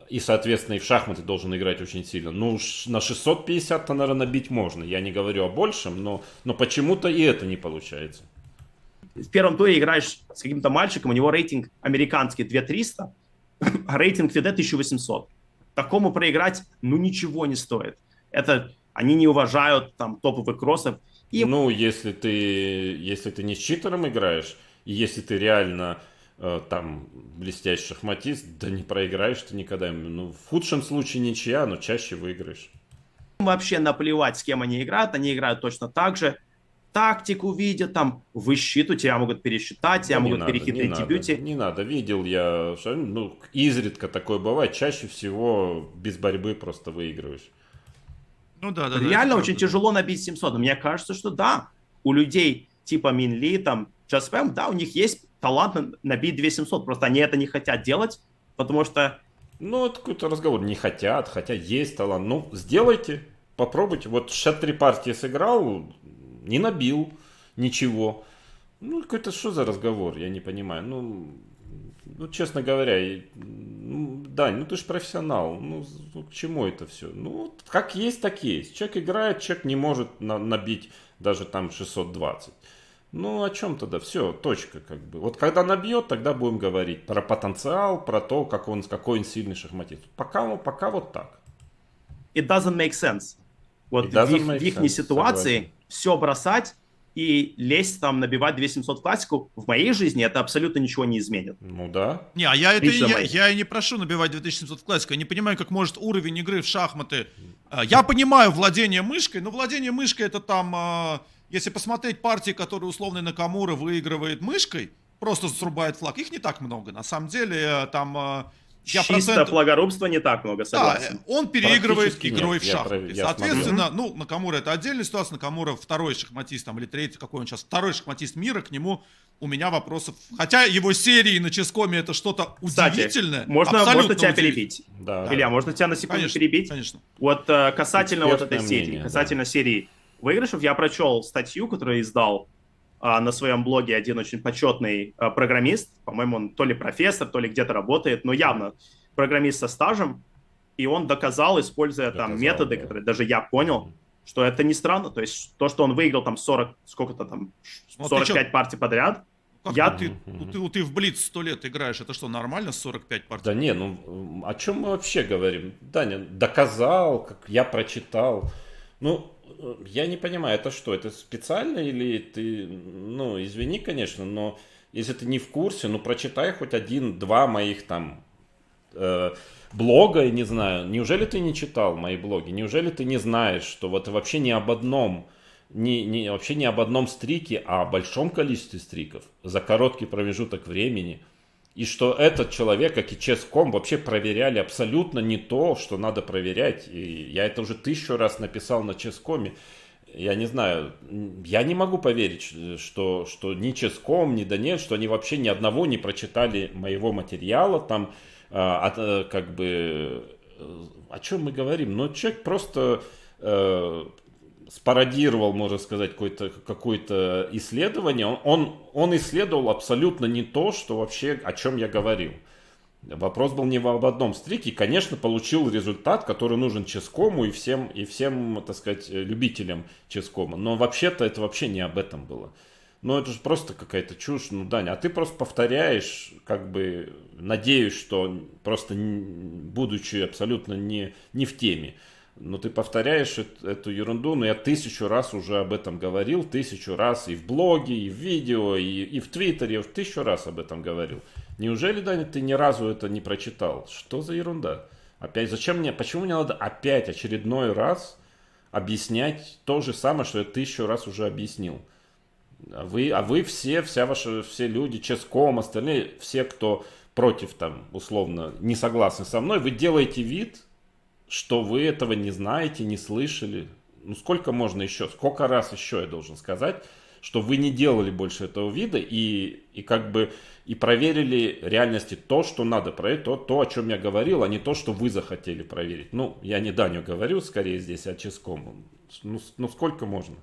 и, соответственно, и в шахматы должен играть очень сильно. Ну, на 650-то, наверное, бить можно. Я не говорю о большем, но, но почему-то и это не получается. В первом туре играешь с каким-то мальчиком, у него рейтинг американский 2300, а рейтинг ФИДе 1800. Такому проиграть, ну, ничего не стоит. Это они не уважают там топовых кроссов. И... Ну, если ты, если ты не с читером играешь, и если ты реально Э, там блестящий шахматист, да не проиграешь ты никогда. Ну, в худшем случае ничья, но чаще выиграешь. Вообще наплевать, с кем они играют, они играют точно так же. Тактику видят, там, высчиту, тебя могут пересчитать, тебя ну, могут надо, перехитрить не дебюте. Надо, не надо, видел я, ну, изредка такое бывает, чаще всего без борьбы просто выигрываешь. Ну да, да. Реально да, очень да. тяжело набить 700. Мне кажется, что да, у людей типа Минли, там, Джаспэм, да, у них есть талантно набить 2700. Просто они это не хотят делать, потому что... Ну, это какой-то разговор. Не хотят, хотя есть талант. Ну, сделайте, попробуйте. Вот Шет три партии сыграл, не набил ничего. Ну, какой-то что за разговор, я не понимаю. Ну, ну честно говоря, и, ну, Дань, ну ты же профессионал. Ну, ну, к чему это все? Ну, как есть, так есть. Человек играет, человек не может на, набить даже там 620. Ну, о чем тогда? Все, точка, как бы. Вот когда набьет, тогда будем говорить про потенциал, про то, как он, какой он сильный шахматист. Пока, пока вот так. It doesn't make sense. Вот в их, в их ситуации согласен. все бросать и лезть там, набивать 2700 классику, в моей жизни это абсолютно ничего не изменит. Ну да. Не, а я, это, я, я не прошу набивать 2700 классику, я не понимаю, как может уровень игры в шахматы... А, я понимаю владение мышкой, но владение мышкой это там а, если посмотреть партии, которые условный Накамура выигрывает мышкой, просто срубает флаг, их не так много. На самом деле э, там... Э, я Чисто процент... флагорубства не так много, согласен. Да, он переигрывает игрой в шахматы. Соответственно, смотрю. ну, Накамура это отдельная ситуация. Накамура второй шахматист, там, или третий, какой он сейчас, второй шахматист мира, к нему у меня вопросов. Хотя его серии на Ческоме это что-то удивительное. Можно, можно тебя перебить. Да. Илья, можно тебя на секунду конечно, перебить? Конечно. Вот э, касательно Экспертное вот этой мнение, серии, касательно да. серии выигрышев. Я прочел статью, которую издал а, на своем блоге один очень почетный а, программист. По-моему, он то ли профессор, то ли где-то работает, но явно программист со стажем. И он доказал, используя доказал, там методы, да. которые даже я понял, что это не странно. То есть то, что он выиграл там 40, сколько-то там, 45 ну, а партий подряд, ну, как я... ты, ты, ты в Блиц сто лет играешь, это что, нормально 45 партий? Да не, ну о чем мы вообще говорим? Даня, доказал, как я прочитал. Ну, я не понимаю, это что, это специально или ты, ну, извини, конечно, но если ты не в курсе, ну, прочитай хоть один-два моих там э, блога, не знаю, неужели ты не читал мои блоги, неужели ты не знаешь, что вот вообще не об одном, не, не, вообще не об одном стрике, а о большом количестве стриков за короткий промежуток времени – и что этот человек, как и Ческом, вообще проверяли абсолютно не то, что надо проверять. И я это уже тысячу раз написал на Ческоме. Я не знаю, я не могу поверить, что, что ни Ческом, ни Данет, что они вообще ни одного не прочитали моего материала, там, а, а, как бы, э, о чем мы говорим. Но ну, человек просто э, спародировал, можно сказать, какое-то какое исследование. Он, он, исследовал абсолютно не то, что вообще, о чем я говорил. Вопрос был не об одном стрике. конечно, получил результат, который нужен Ческому и всем, и всем так сказать, э, любителям Ческома. Но вообще-то это вообще не об этом было. Ну, это же просто какая-то чушь. Ну, Даня, а ты просто повторяешь, как бы, надеюсь, что просто будучи абсолютно не, не в теме но ну, ты повторяешь эту ерунду, но я тысячу раз уже об этом говорил, тысячу раз и в блоге, и в видео, и, и в твиттере, я уже тысячу раз об этом говорил. Неужели, Даня, ты ни разу это не прочитал? Что за ерунда? Опять, зачем мне, почему мне надо опять очередной раз объяснять то же самое, что я тысячу раз уже объяснил? А вы, а вы все, вся ваша, все люди, Ческом, остальные, все, кто против, там, условно, не согласны со мной, вы делаете вид, что вы этого не знаете, не слышали. Ну сколько можно еще, сколько раз еще я должен сказать, что вы не делали больше этого вида и, и как бы и проверили реальности то, что надо проверить, то, то, о чем я говорил, а не то, что вы захотели проверить. Ну, я не Даню говорю, скорее здесь, а Ческом. Ну, ну сколько можно?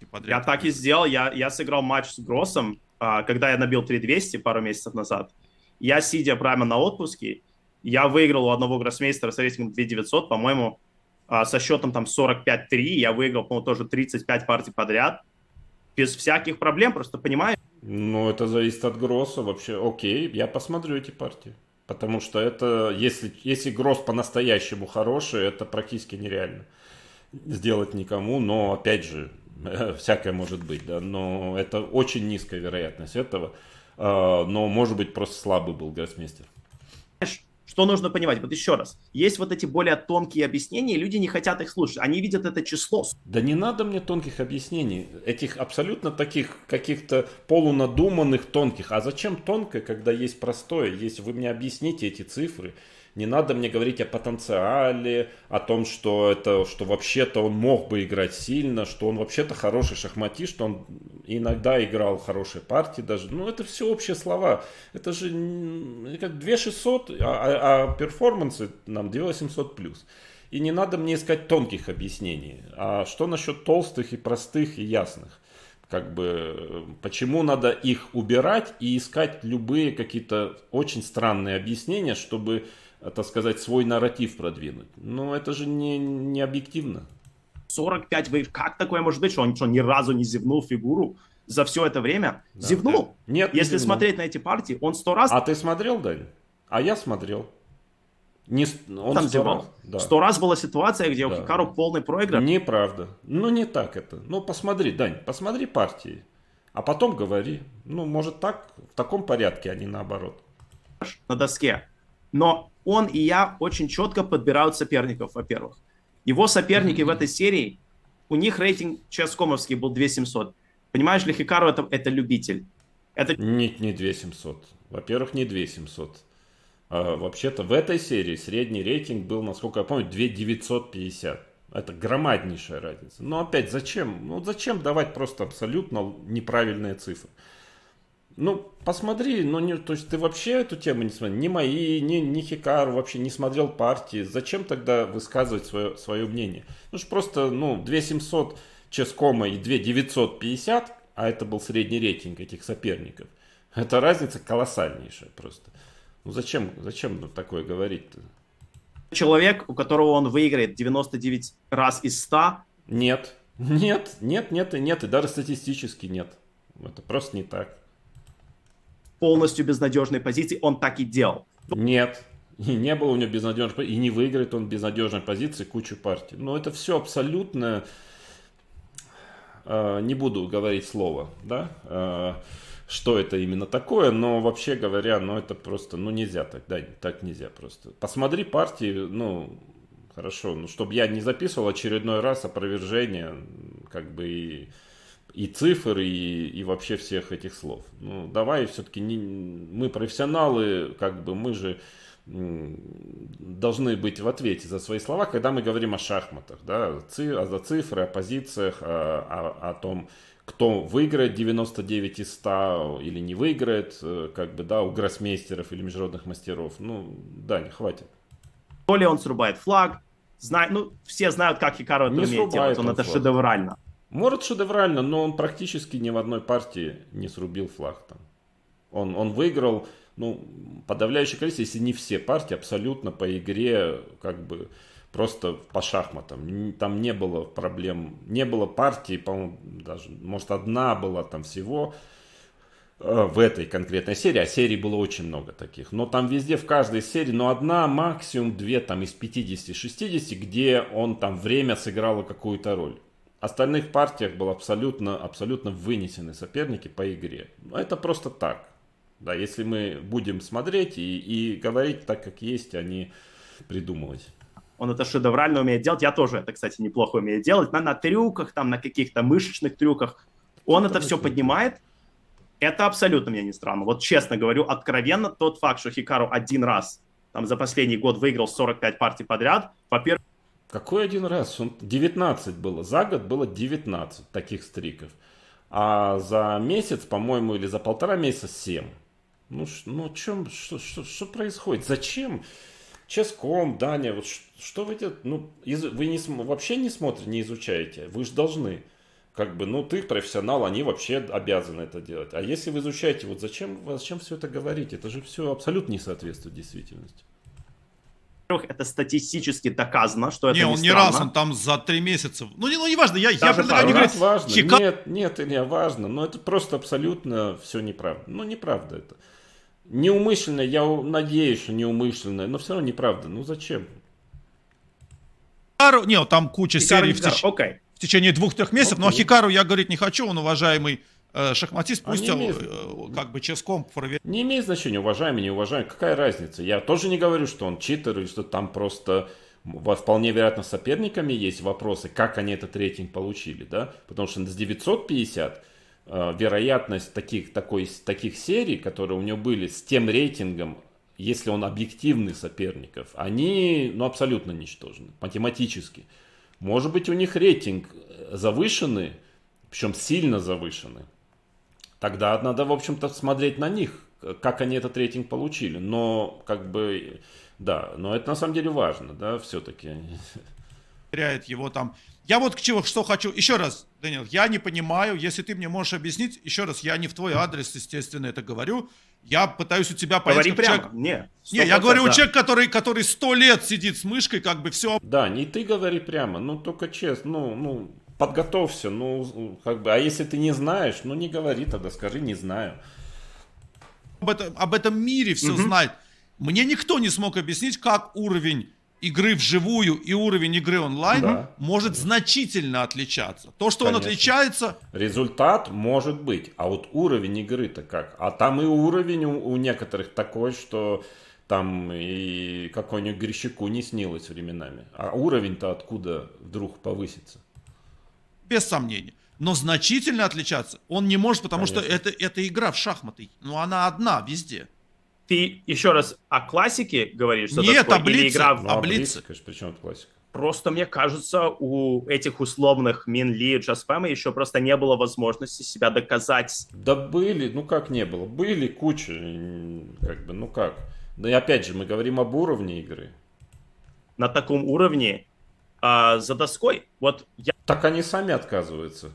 Типа, я так и сделал. Я, я сыграл матч с Гроссом, а, когда я набил 3200 пару месяцев назад. Я, сидя прямо на отпуске, я выиграл у одного гроссмейстера с рейтингом 2900, по-моему, а, со счетом там 45-3. Я выиграл, по-моему, тоже 35 партий подряд. Без всяких проблем, просто понимаешь? Ну, это зависит от Гросса вообще. Окей, я посмотрю эти партии. Потому что это, если, если Гросс по-настоящему хороший, это практически нереально сделать никому. Но, опять же, всякое может быть, да. Но это очень низкая вероятность этого. А, но, может быть, просто слабый был гроссмейстер что нужно понимать? Вот еще раз. Есть вот эти более тонкие объяснения, и люди не хотят их слушать. Они видят это число. Да не надо мне тонких объяснений. Этих абсолютно таких каких-то полунадуманных тонких. А зачем тонко, когда есть простое? Есть вы мне объясните эти цифры, не надо мне говорить о потенциале, о том, что это, что вообще-то он мог бы играть сильно, что он вообще-то хороший шахматист, что он иногда играл хорошие партии даже. Ну, это все общие слова. Это же как 2600, а, а, а перформансы нам 2800 плюс. И не надо мне искать тонких объяснений. А что насчет толстых и простых и ясных? как бы почему надо их убирать и искать любые какие-то очень странные объяснения, чтобы Э, так сказать, свой нарратив продвинуть. Но это же не, не объективно. 45 вейв. Как такое может быть, что он что, ни разу не зевнул фигуру за все это время? Да, зевнул. Да. Нет, Если не зевнул. смотреть на эти партии, он сто раз... А ты смотрел, Дань? А я смотрел. Не, он там зевал. Сто раз. раз была ситуация, где да. у Хикару полный проигрыш. Неправда. Ну, не так это. Ну, посмотри, Дань, посмотри партии. А потом говори. Ну, может так, в таком порядке, а не наоборот. На доске. Но он и я очень четко подбирают соперников, во-первых. Его соперники mm-hmm. в этой серии, у них рейтинг Ческомовский был 2700. Понимаешь, для Хикару это, это любитель. Это... Нет, не 2700. Во-первых, не 2700. А, вообще-то в этой серии средний рейтинг был, насколько я помню, 2950. Это громаднейшая разница. Но опять, зачем? Ну, зачем давать просто абсолютно неправильные цифры? Ну, посмотри, ну, не, то есть ты вообще эту тему не смотрел, ни мои, ни, ни Хикару вообще не смотрел партии. Зачем тогда высказывать свое, свое мнение? Ну, что просто, ну, 2700 Ческома и 2950, а это был средний рейтинг этих соперников. Это разница колоссальнейшая просто. Ну, зачем, зачем ну, такое говорить-то? Человек, у которого он выиграет 99 раз из 100? Нет, нет, нет, нет и нет, и даже статистически нет. Это просто не так полностью безнадежной позиции, он так и делал. Нет, не было у него безнадежной и не выиграет он безнадежной позиции кучу партий. Но это все абсолютно, э, не буду говорить слово, да, э, что это именно такое, но вообще говоря, ну это просто, ну нельзя так, да, так нельзя просто. Посмотри партии, ну, хорошо, ну чтобы я не записывал очередной раз опровержение, как бы и и цифр, и, и вообще всех этих слов. Ну, давай все-таки не, мы профессионалы, как бы мы же должны быть в ответе за свои слова, когда мы говорим о шахматах, да, ци, за цифры, о позициях, о, о, о том, кто выиграет 99 из 100 или не выиграет, э, как бы, да, у гроссмейстеров или международных мастеров. Ну, да, не хватит. То ли он срубает флаг, знает, ну, все знают, как Хикару это не умеет делать, он, он это флаг. шедеврально. Может шедеврально, но он практически ни в одной партии не срубил флаг там. Он, он выиграл ну, подавляющее количество, если не все партии, абсолютно по игре, как бы просто по шахматам. Там не было проблем, не было партии, по-моему, даже, может, одна была там всего э, в этой конкретной серии, а серий было очень много таких. Но там везде, в каждой серии, но одна, максимум две там из 50-60, где он там время сыграло какую-то роль остальных партиях был абсолютно, абсолютно вынесены соперники по игре. Но это просто так. Да, если мы будем смотреть и, и говорить так, как есть, а не придумывать. Он это шедеврально умеет делать. Я тоже это, кстати, неплохо умею делать. На, на трюках, там, на каких-то мышечных трюках. Он это, это все поднимает. Это абсолютно мне не странно. Вот честно говорю, откровенно, тот факт, что Хикару один раз там за последний год выиграл 45 партий подряд, во-первых, какой один раз? он 19 было. За год было 19 таких стриков. А за месяц, по-моему, или за полтора месяца 7. Ну, ну чем, что, что, что происходит? Зачем? Ческом, Даня, вот что, что вы делаете? Ну, из, вы не, вообще не смотрите, не изучаете. Вы же должны. Как бы, ну, ты профессионал, они вообще обязаны это делать. А если вы изучаете, вот зачем, зачем все это говорить? Это же все абсолютно не соответствует действительности. Во-первых, это статистически доказано, что это не, он не раз, он там за три месяца. Ну, не, ну, не важно. я, я предлагаю не говорить. Важно. Хика... Нет, нет, не важно, но это просто абсолютно все неправда. Ну, неправда это. Неумышленно, я надеюсь, что неумышленно, но все равно неправда. Ну, зачем? Хикару, не, там куча Хикару серий в, теч... okay. в течение двух-трех месяцев, okay. но Хикару я говорить не хочу, он уважаемый Э, шахматист, пусть а он имеет... Э, как бы ческом проверяет. Не имеет значения, уважаемый, не уважаемый, какая разница? Я тоже не говорю, что он читер и что там просто вполне вероятно с соперниками есть вопросы, как они этот рейтинг получили, да, потому что с 950 э, вероятность таких, такой, таких серий, которые у него были с тем рейтингом, если он объективный соперников, они ну, абсолютно ничтожны, математически. Может быть, у них рейтинг завышенный, причем сильно завышенный. Тогда надо, в общем-то, смотреть на них, как они этот рейтинг получили. Но, как бы, да, но это на самом деле важно, да, все-таки. Теряет его там. Я вот к чему, что хочу. Еще раз, Данил, я не понимаю, если ты мне можешь объяснить, еще раз, я не в твой адрес, естественно, это говорю. Я пытаюсь у тебя понять. Говори прямо. Человек... Не, не, я говорю да. у человека, который, который сто лет сидит с мышкой, как бы все. Да, не ты говори прямо, ну только честно, ну, ну, подготовься, ну, как бы, а если ты не знаешь, ну, не говори тогда, скажи, не знаю. Об этом, об этом мире все угу. знать. Мне никто не смог объяснить, как уровень игры вживую и уровень игры онлайн да. может да. значительно отличаться. То, что Конечно. он отличается... Результат может быть, а вот уровень игры-то как? А там и уровень у, у некоторых такой, что там и какой-нибудь грещику не снилось временами. А уровень-то откуда вдруг повысится? без сомнения. Но значительно отличаться он не может, потому Конечно. что это, это игра в шахматы. Но ну, она одна везде. Ты еще раз о классике говоришь? Что Нет, такое? таблица. игра в... ну, таблица. Конечно, при чем классика? Просто, мне кажется, у этих условных Мин Ли и Джаспэма еще просто не было возможности себя доказать. Да были, ну как не было? Были куча, как бы, ну как? Да и опять же, мы говорим об уровне игры. На таком уровне э, за доской, вот я так они сами отказываются.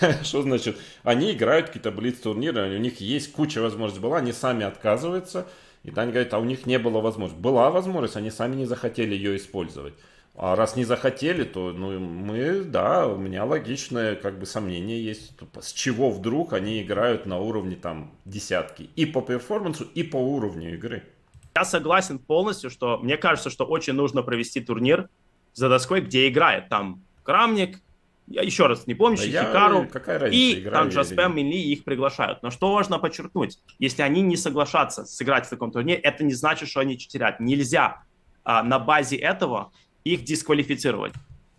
Что значит? Они играют какие-то блиц-турниры, у них есть куча возможностей была, они сами отказываются. И Таня говорит, а у них не было возможности. Была возможность, они сами не захотели ее использовать. А раз не захотели, то ну, мы, да, у меня логичное как бы сомнение есть, с чего вдруг они играют на уровне там десятки. И по перформансу, и по уровню игры. Я согласен полностью, что мне кажется, что очень нужно провести турнир за доской, где играет там Крамник, я еще раз не помню, да Хикару и играю, там Джаспем Минли их приглашают. Но что важно подчеркнуть, если они не соглашатся сыграть в таком турнире, это не значит, что они теряют. Нельзя а, на базе этого их дисквалифицировать.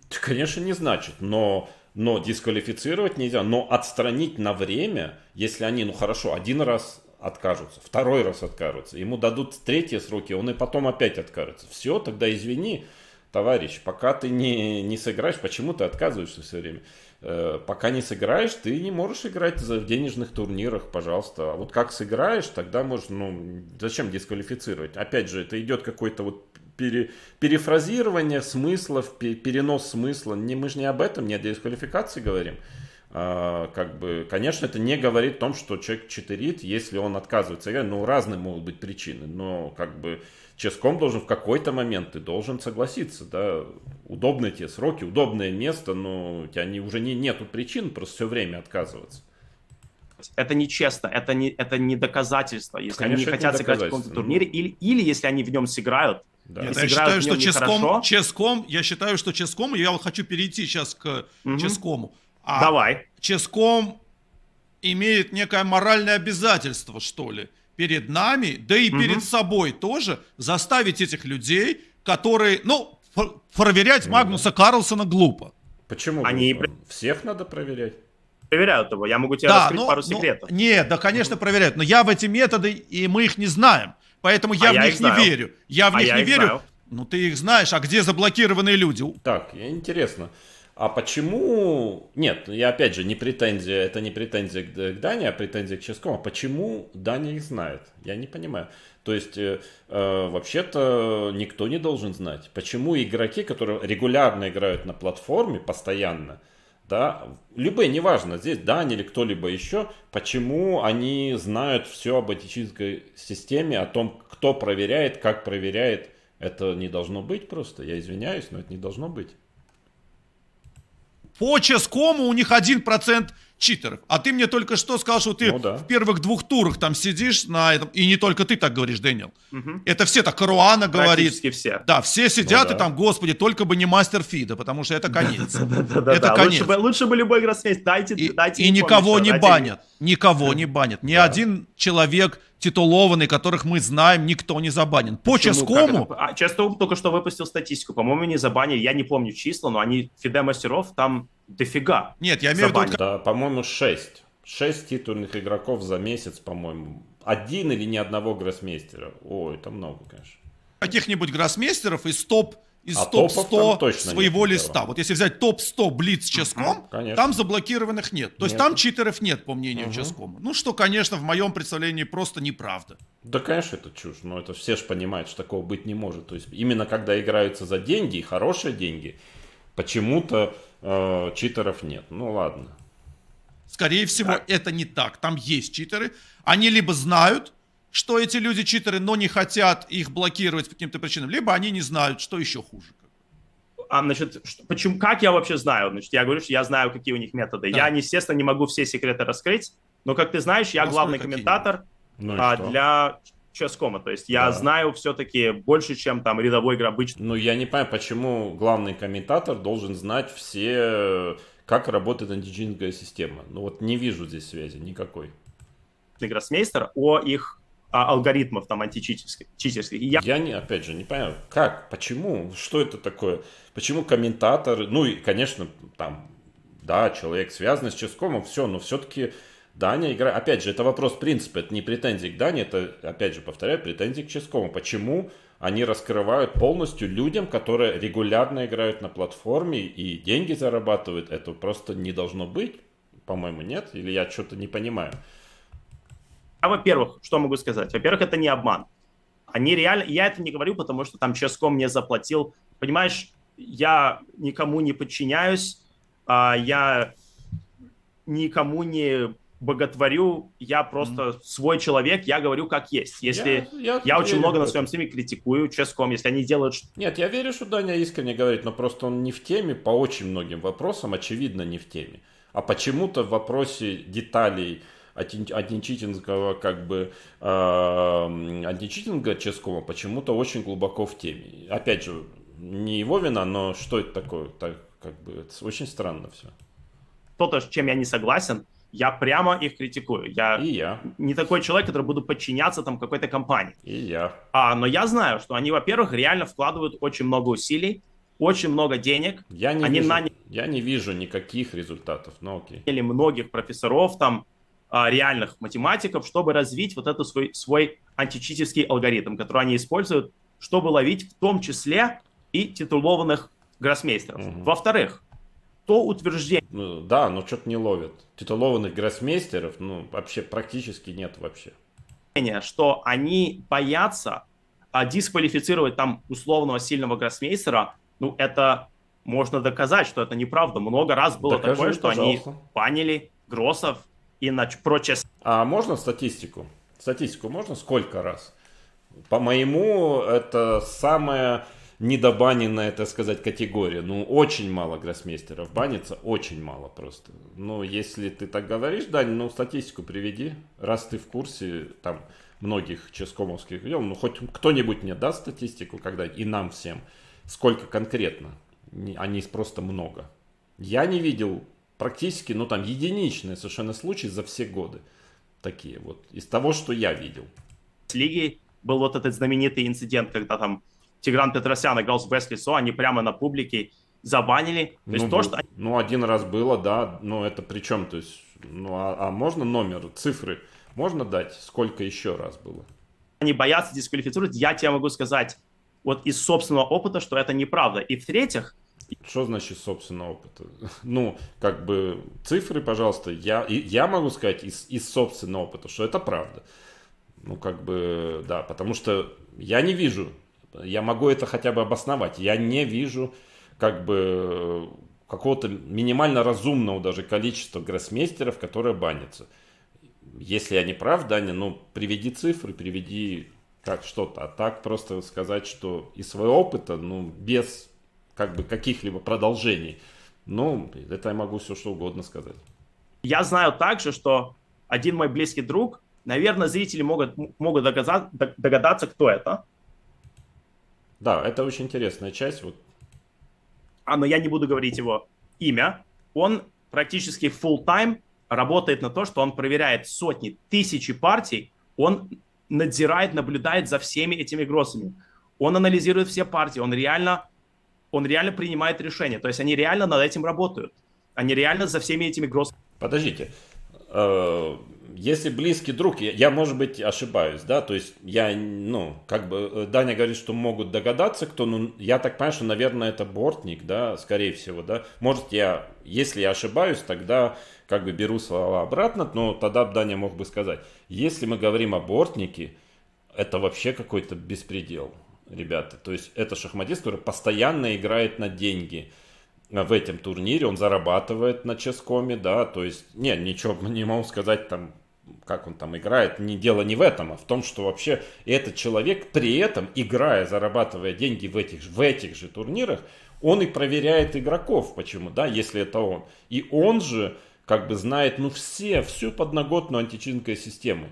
Конечно, не значит, но, но дисквалифицировать нельзя, но отстранить на время, если они, ну хорошо, один раз откажутся, второй раз откажутся, ему дадут третьи сроки, он и потом опять откажется. Все, тогда извини, товарищ, пока ты не, не сыграешь, почему ты отказываешься все время? Э, пока не сыграешь, ты не можешь играть в денежных турнирах, пожалуйста. А вот как сыграешь, тогда можно, ну, зачем дисквалифицировать? Опять же, это идет какой-то вот пере, перефразирование смыслов, перенос смысла. Не, мы же не об этом, не о дисквалификации говорим. А, как бы, конечно, это не говорит о том, что человек читерит, если он отказывается играть. Ну, разные могут быть причины, но как бы Ческом должен в какой-то момент ты должен согласиться, да, удобные тебе сроки, удобное место, но у тебя не, уже не, нету причин просто все время отказываться. Это нечестно, это не, это не доказательство, если Конечно, они не хотят сыграть в каком-то турнире, ну... или, или если они в нем сыграют, да. Нет, я считаю, что Ческом, Ческом, я считаю, что Ческом, я вот хочу перейти сейчас к угу. Ческому. А Давай. Ческом имеет некое моральное обязательство, что ли перед нами, да и угу. перед собой тоже, заставить этих людей, которые, ну, проверять ну Магнуса Карлсона глупо. Почему? Они всех надо проверять. Проверяют его. Я могу тебе да, раскрыть но, ну, пару ну, секретов. Но, нет, да, конечно, угу. проверяют. Но я в эти методы, и мы их не знаем. Поэтому я а в я них не верю. Я в а них я не верю. Знаю. Ну ты их знаешь, а где заблокированные люди? Так, интересно. А почему... Нет, я опять же, не претензия, это не претензия к, к Дане, а претензия к Ческому. А почему Даня их знает? Я не понимаю. То есть, э, э, вообще-то, никто не должен знать. Почему игроки, которые регулярно играют на платформе, постоянно, да, любые, неважно, здесь Даня или кто-либо еще, почему они знают все об этической системе, о том, кто проверяет, как проверяет, это не должно быть просто. Я извиняюсь, но это не должно быть. По Ческому у них 1% читеров. А ты мне только что сказал, что ты ну, да. в первых двух турах там сидишь на этом. И не только ты так говоришь, Дэниел. Угу. Это все так, Руана говорит. все. Да, все сидят ну, да. и там, господи, только бы не мастер фида, потому что это конец. Это конец. Лучше бы любой Дайте, Дайте И никого не банят. Никого не банят. Ни один человек титулованные, которых мы знаем, никто не забанен. По Почему? Ческому... А, Ческому только что выпустил статистику. По-моему, не забанили. Я не помню числа, но они Фиде мастеров там дофига. Нет, я имею в виду... Да, по-моему, 6. 6 титульных игроков за месяц, по-моему. Один или ни одного гроссмейстера. Ой, это много, конечно. Каких-нибудь гроссмейстеров из топ из а топ-100 своего нет, листа. Вот если взять топ-100 Блиц Ческом, там заблокированных нет. То есть там читеров нет, по мнению угу. Ческома. Ну, что, конечно, в моем представлении просто неправда. Да, конечно, это чушь. Но это все же понимают, что такого быть не может. То есть именно когда играются за деньги, и хорошие деньги, почему-то э, читеров нет. Ну, ладно. Скорее всего, да. это не так. Там есть читеры. Они либо знают, что эти люди читеры, но не хотят их блокировать по каким-то причинам, либо они не знают, что еще хуже. А, значит, почему, как я вообще знаю? Значит, я говорю, что я знаю, какие у них методы. Да. Я, естественно, не могу все секреты раскрыть, но, как ты знаешь, я Насколько ну, главный комментатор ну а, для Ческома. То есть я да. знаю все-таки больше, чем там рядовой игрок обычно. Ну, я не понимаю, почему главный комментатор должен знать все, как работает античинговая система. Ну, вот не вижу здесь связи никакой. Гроссмейстер о их а, алгоритмов там античитерских. Я... я не, опять же, не понимаю, как, почему, что это такое, почему комментаторы, ну и, конечно, там, да, человек связан с Ческомом, все, но все-таки Даня играет, опять же, это вопрос принципа, это не претензии к Дане, это, опять же, повторяю, претензии к Ческому. Почему они раскрывают полностью людям, которые регулярно играют на платформе и деньги зарабатывают, это просто не должно быть, по-моему, нет, или я что-то не понимаю. Я, а во-первых, что могу сказать? Во-первых, это не обман. Они реально... Я это не говорю, потому что там Ческом мне заплатил. Понимаешь, я никому не подчиняюсь, а, я никому не боготворю, я просто mm-hmm. свой человек, я говорю как есть. Если я, я, я очень много на своем стриме критикую Ческом, если они делают... Нет, я верю, что Даня искренне говорит, но просто он не в теме по очень многим вопросам, очевидно, не в теме. А почему-то в вопросе деталей античитингового как бы э, античитинга ческого почему-то очень глубоко в теме. Опять же, не его вина, но что это такое? Так, как бы, это очень странно все. То-то, с чем я не согласен, я прямо их критикую. Я, и я не такой человек, который буду подчиняться там какой-то компании. И я. А, но я знаю, что они, во-первых, реально вкладывают очень много усилий, очень много денег. Я не, они вижу, наняли... я не вижу никаких результатов, но окей. Или многих профессоров там, а, реальных математиков, чтобы развить вот этот свой, свой античитовский алгоритм, который они используют, чтобы ловить в том числе и титулованных гроссмейстеров. Угу. Во-вторых, то утверждение... Ну да, но что-то не ловят. Титулованных гроссмейстеров, ну, вообще практически нет вообще. Что они боятся а, дисквалифицировать там условного сильного гроссмейстера, ну, это можно доказать, что это неправда. Много раз было Докажи, такое, что пожалуйста. они банили Гроссов Иначе, прочее. А можно статистику? Статистику можно сколько раз? По моему, это самая недобаненная, так сказать, категория. Ну, очень мало гроссмейстеров банится, очень мало просто. Ну, если ты так говоришь, Дань, ну, статистику приведи, раз ты в курсе, там, многих ческомовских дел, ну, хоть кто-нибудь мне даст статистику, когда и нам всем, сколько конкретно, они а просто много. Я не видел практически, ну там единичные совершенно случаи за все годы. Такие вот, из того, что я видел. С лиги был вот этот знаменитый инцидент, когда там Тигран Петросян играл с Бреслисо, они прямо на публике забанили. То есть ну, то, что... Они... ну, один раз было, да, но это при чем, то есть, ну, а, а можно номер, цифры можно дать, сколько еще раз было? Они боятся дисквалифицировать, я тебе могу сказать вот из собственного опыта, что это неправда. И в-третьих, что значит собственного опыта? Ну, как бы цифры, пожалуйста, я, я могу сказать из, из собственного опыта, что это правда. Ну, как бы, да, потому что я не вижу, я могу это хотя бы обосновать, я не вижу, как бы, какого-то минимально разумного даже количества гроссмейстеров, которые банятся. Если я не прав, Даня, ну, приведи цифры, приведи как что-то. А так просто сказать, что из своего опыта, ну, без как бы каких-либо продолжений. Ну, это я могу все что угодно сказать. Я знаю также, что один мой близкий друг, наверное, зрители могут, могут догадаться, догадаться, кто это. Да, это очень интересная часть. Вот. А, но я не буду говорить его имя. Он практически full time работает на то, что он проверяет сотни, тысячи партий, он надзирает, наблюдает за всеми этими гроссами. Он анализирует все партии, он реально он реально принимает решения. То есть они реально над этим работают. Они реально за всеми этими гроссами. Подождите. Э, если близкий друг, я, может быть, ошибаюсь, да, то есть я, ну, как бы э, Даня говорит, что могут догадаться, кто, ну, я так понимаю, что, наверное, это бортник, да, скорее всего, да, может, я, если я ошибаюсь, тогда как бы беру слова обратно, но тогда Даня мог бы сказать, если мы говорим о бортнике, это вообще какой-то беспредел, ребята. То есть это шахматист, который постоянно играет на деньги а в этом турнире, он зарабатывает на ческоме, да, то есть, не, ничего не могу сказать там, как он там играет, не, дело не в этом, а в том, что вообще этот человек при этом, играя, зарабатывая деньги в этих, в этих же турнирах, он и проверяет игроков, почему, да, если это он. И он же, как бы знает, ну, все, всю подноготную античинской системы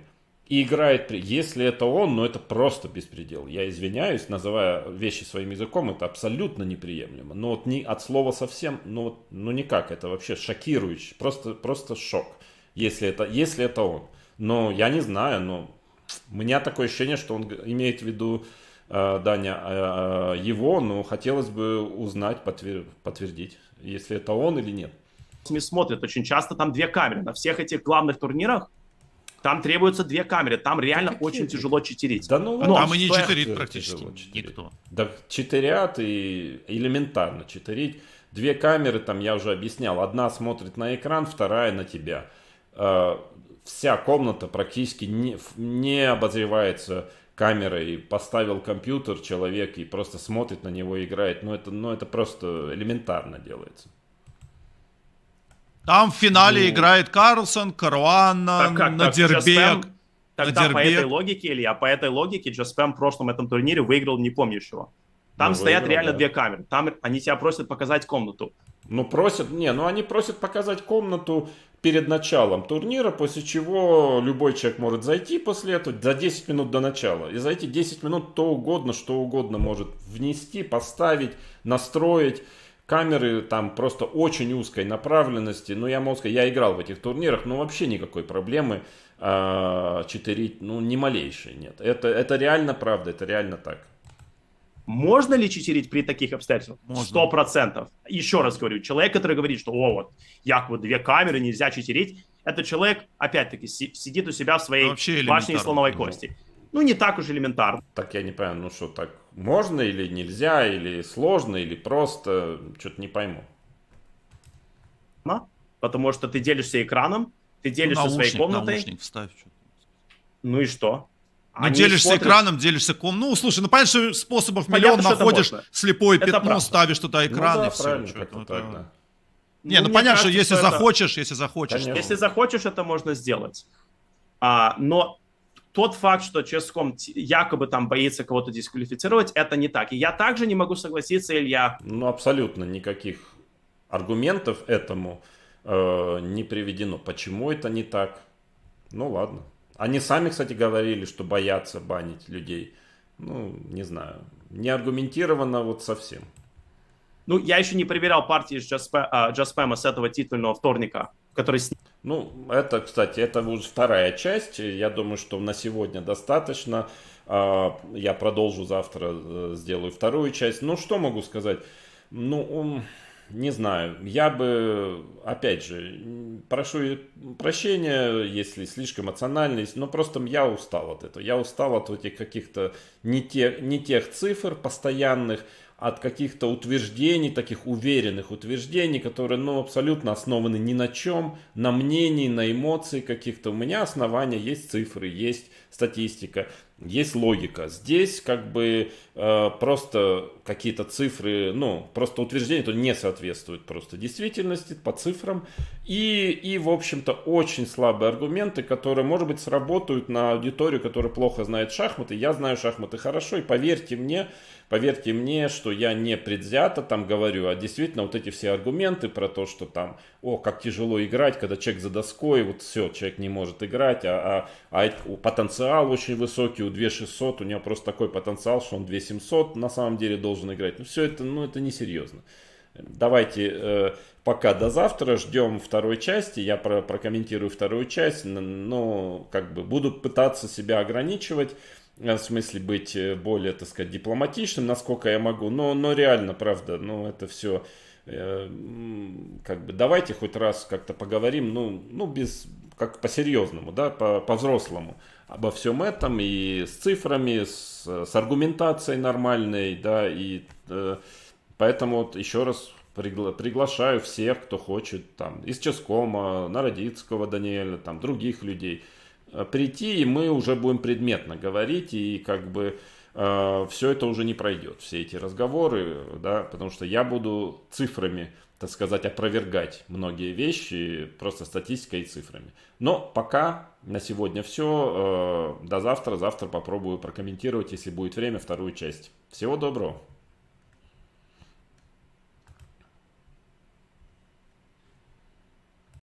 и играет, если это он, ну это просто беспредел. Я извиняюсь, называя вещи своим языком, это абсолютно неприемлемо. Но вот не от слова совсем, ну вот, ну никак, это вообще шокирующе, просто, просто шок, если это, если это он. Но я не знаю, но у меня такое ощущение, что он имеет в виду э, Даня э, э его, но хотелось бы узнать, подтвер... подтвердить, если это он или нет. Смотрят очень часто, там две камеры на всех этих главных турнирах там требуются две камеры, там ну, реально да очень какие? тяжело читерить. Да ну, Но там и не читерит практически никто. Да читерят и элементарно читерить. Две камеры, там я уже объяснял, одна смотрит на экран, вторая на тебя. Э, вся комната практически не, не обозревается камерой, поставил компьютер человек и просто смотрит на него и играет. Ну это, ну, это просто элементарно делается. Там в финале ну... играет Карлсон, Каруана, так, как, Надербек. Тогда Надербек. по этой логике, Илья, по этой логике Джаспэм в прошлом этом турнире выиграл не помню чего. Там ну, стоят выиграл, реально да. две камеры. Там они тебя просят показать комнату. Ну, просят, не, ну они просят показать комнату перед началом турнира, после чего любой человек может зайти после этого за 10 минут до начала. И за эти 10 минут то угодно, что угодно может внести, поставить, настроить камеры там просто очень узкой направленности. Ну, я могу сказать, я играл в этих турнирах, но ну, вообще никакой проблемы э, ну, ни малейшей нет. Это, это реально правда, это реально так. Можно ли читерить при таких обстоятельствах? Сто процентов. Еще раз говорю, человек, который говорит, что о, вот, як вот две камеры, нельзя читерить, это человек, опять-таки, си- сидит у себя в своей ну, башне слоновой кости ну, не так уж элементарно. Так я не понимаю, ну что, так можно или нельзя, или сложно, или просто, что-то не пойму. Потому что ты делишься экраном, ты делишься ну, наушник, своей комнатой. Наушник вставь, что ну и что? Ну, делишься смотрят... экраном, делишься ком. Ну, слушай, ну понятно, что способов миллион понятно, находишь, слепое это пятно, правда. ставишь туда ну экран ну, да, и все. Что это, так, да. Не, ну, ну понятно, кажется, что если что захочешь, это... если захочешь. Конечно. Если захочешь, это можно сделать. А, но тот факт, что Ческом якобы там боится кого-то дисквалифицировать, это не так. И я также не могу согласиться, Илья. Ну, абсолютно никаких аргументов этому э, не приведено. Почему это не так? Ну, ладно. Они сами, кстати, говорили, что боятся банить людей. Ну, не знаю. Не аргументировано вот совсем. Ну, я еще не проверял партии э, Джаспема с этого титульного вторника который с Ну, это, кстати, это уже вторая часть. Я думаю, что на сегодня достаточно. А, я продолжу завтра, э, сделаю вторую часть. Ну, что могу сказать? Ну, не знаю. Я бы, опять же, прошу прощения, если слишком эмоциональность. но просто я устал от этого. Я устал от этих каких-то не, те, не тех цифр постоянных от каких-то утверждений, таких уверенных утверждений, которые, ну, абсолютно основаны ни на чем, на мнении, на эмоции каких-то. У меня основания, есть цифры, есть статистика есть логика. Здесь как бы э, просто какие-то цифры, ну, просто утверждение, то не соответствует просто действительности по цифрам. И, и в общем-то, очень слабые аргументы, которые, может быть, сработают на аудиторию, которая плохо знает шахматы. Я знаю шахматы хорошо, и поверьте мне, поверьте мне, что я не предвзято там говорю, а действительно вот эти все аргументы про то, что там, о, как тяжело играть, когда человек за доской, вот все, человек не может играть, а, а, а потенциал очень высокий Эндрю 2600, у него просто такой потенциал, что он 2700 на самом деле должен играть. Ну все это, ну, это несерьезно. Давайте э, пока до завтра, ждем второй части, я про, прокомментирую вторую часть, но как бы буду пытаться себя ограничивать, э, в смысле быть э, более, так сказать, дипломатичным, насколько я могу, но, но реально, правда, ну это все э, как бы давайте хоть раз как-то поговорим, ну, ну без, как по-серьезному, да, по-взрослому. по взрослому по обо всем этом и с цифрами, с, с аргументацией нормальной, да, и э, поэтому вот еще раз пригла- приглашаю всех, кто хочет, там, из Ческома, Народицкого Даниэля, там, других людей, э, прийти, и мы уже будем предметно говорить, и как бы э, все это уже не пройдет, все эти разговоры, да, потому что я буду цифрами, так сказать, опровергать многие вещи, просто статистикой и цифрами. Но пока на сегодня все. Э, до завтра. Завтра попробую прокомментировать, если будет время, вторую часть. Всего доброго.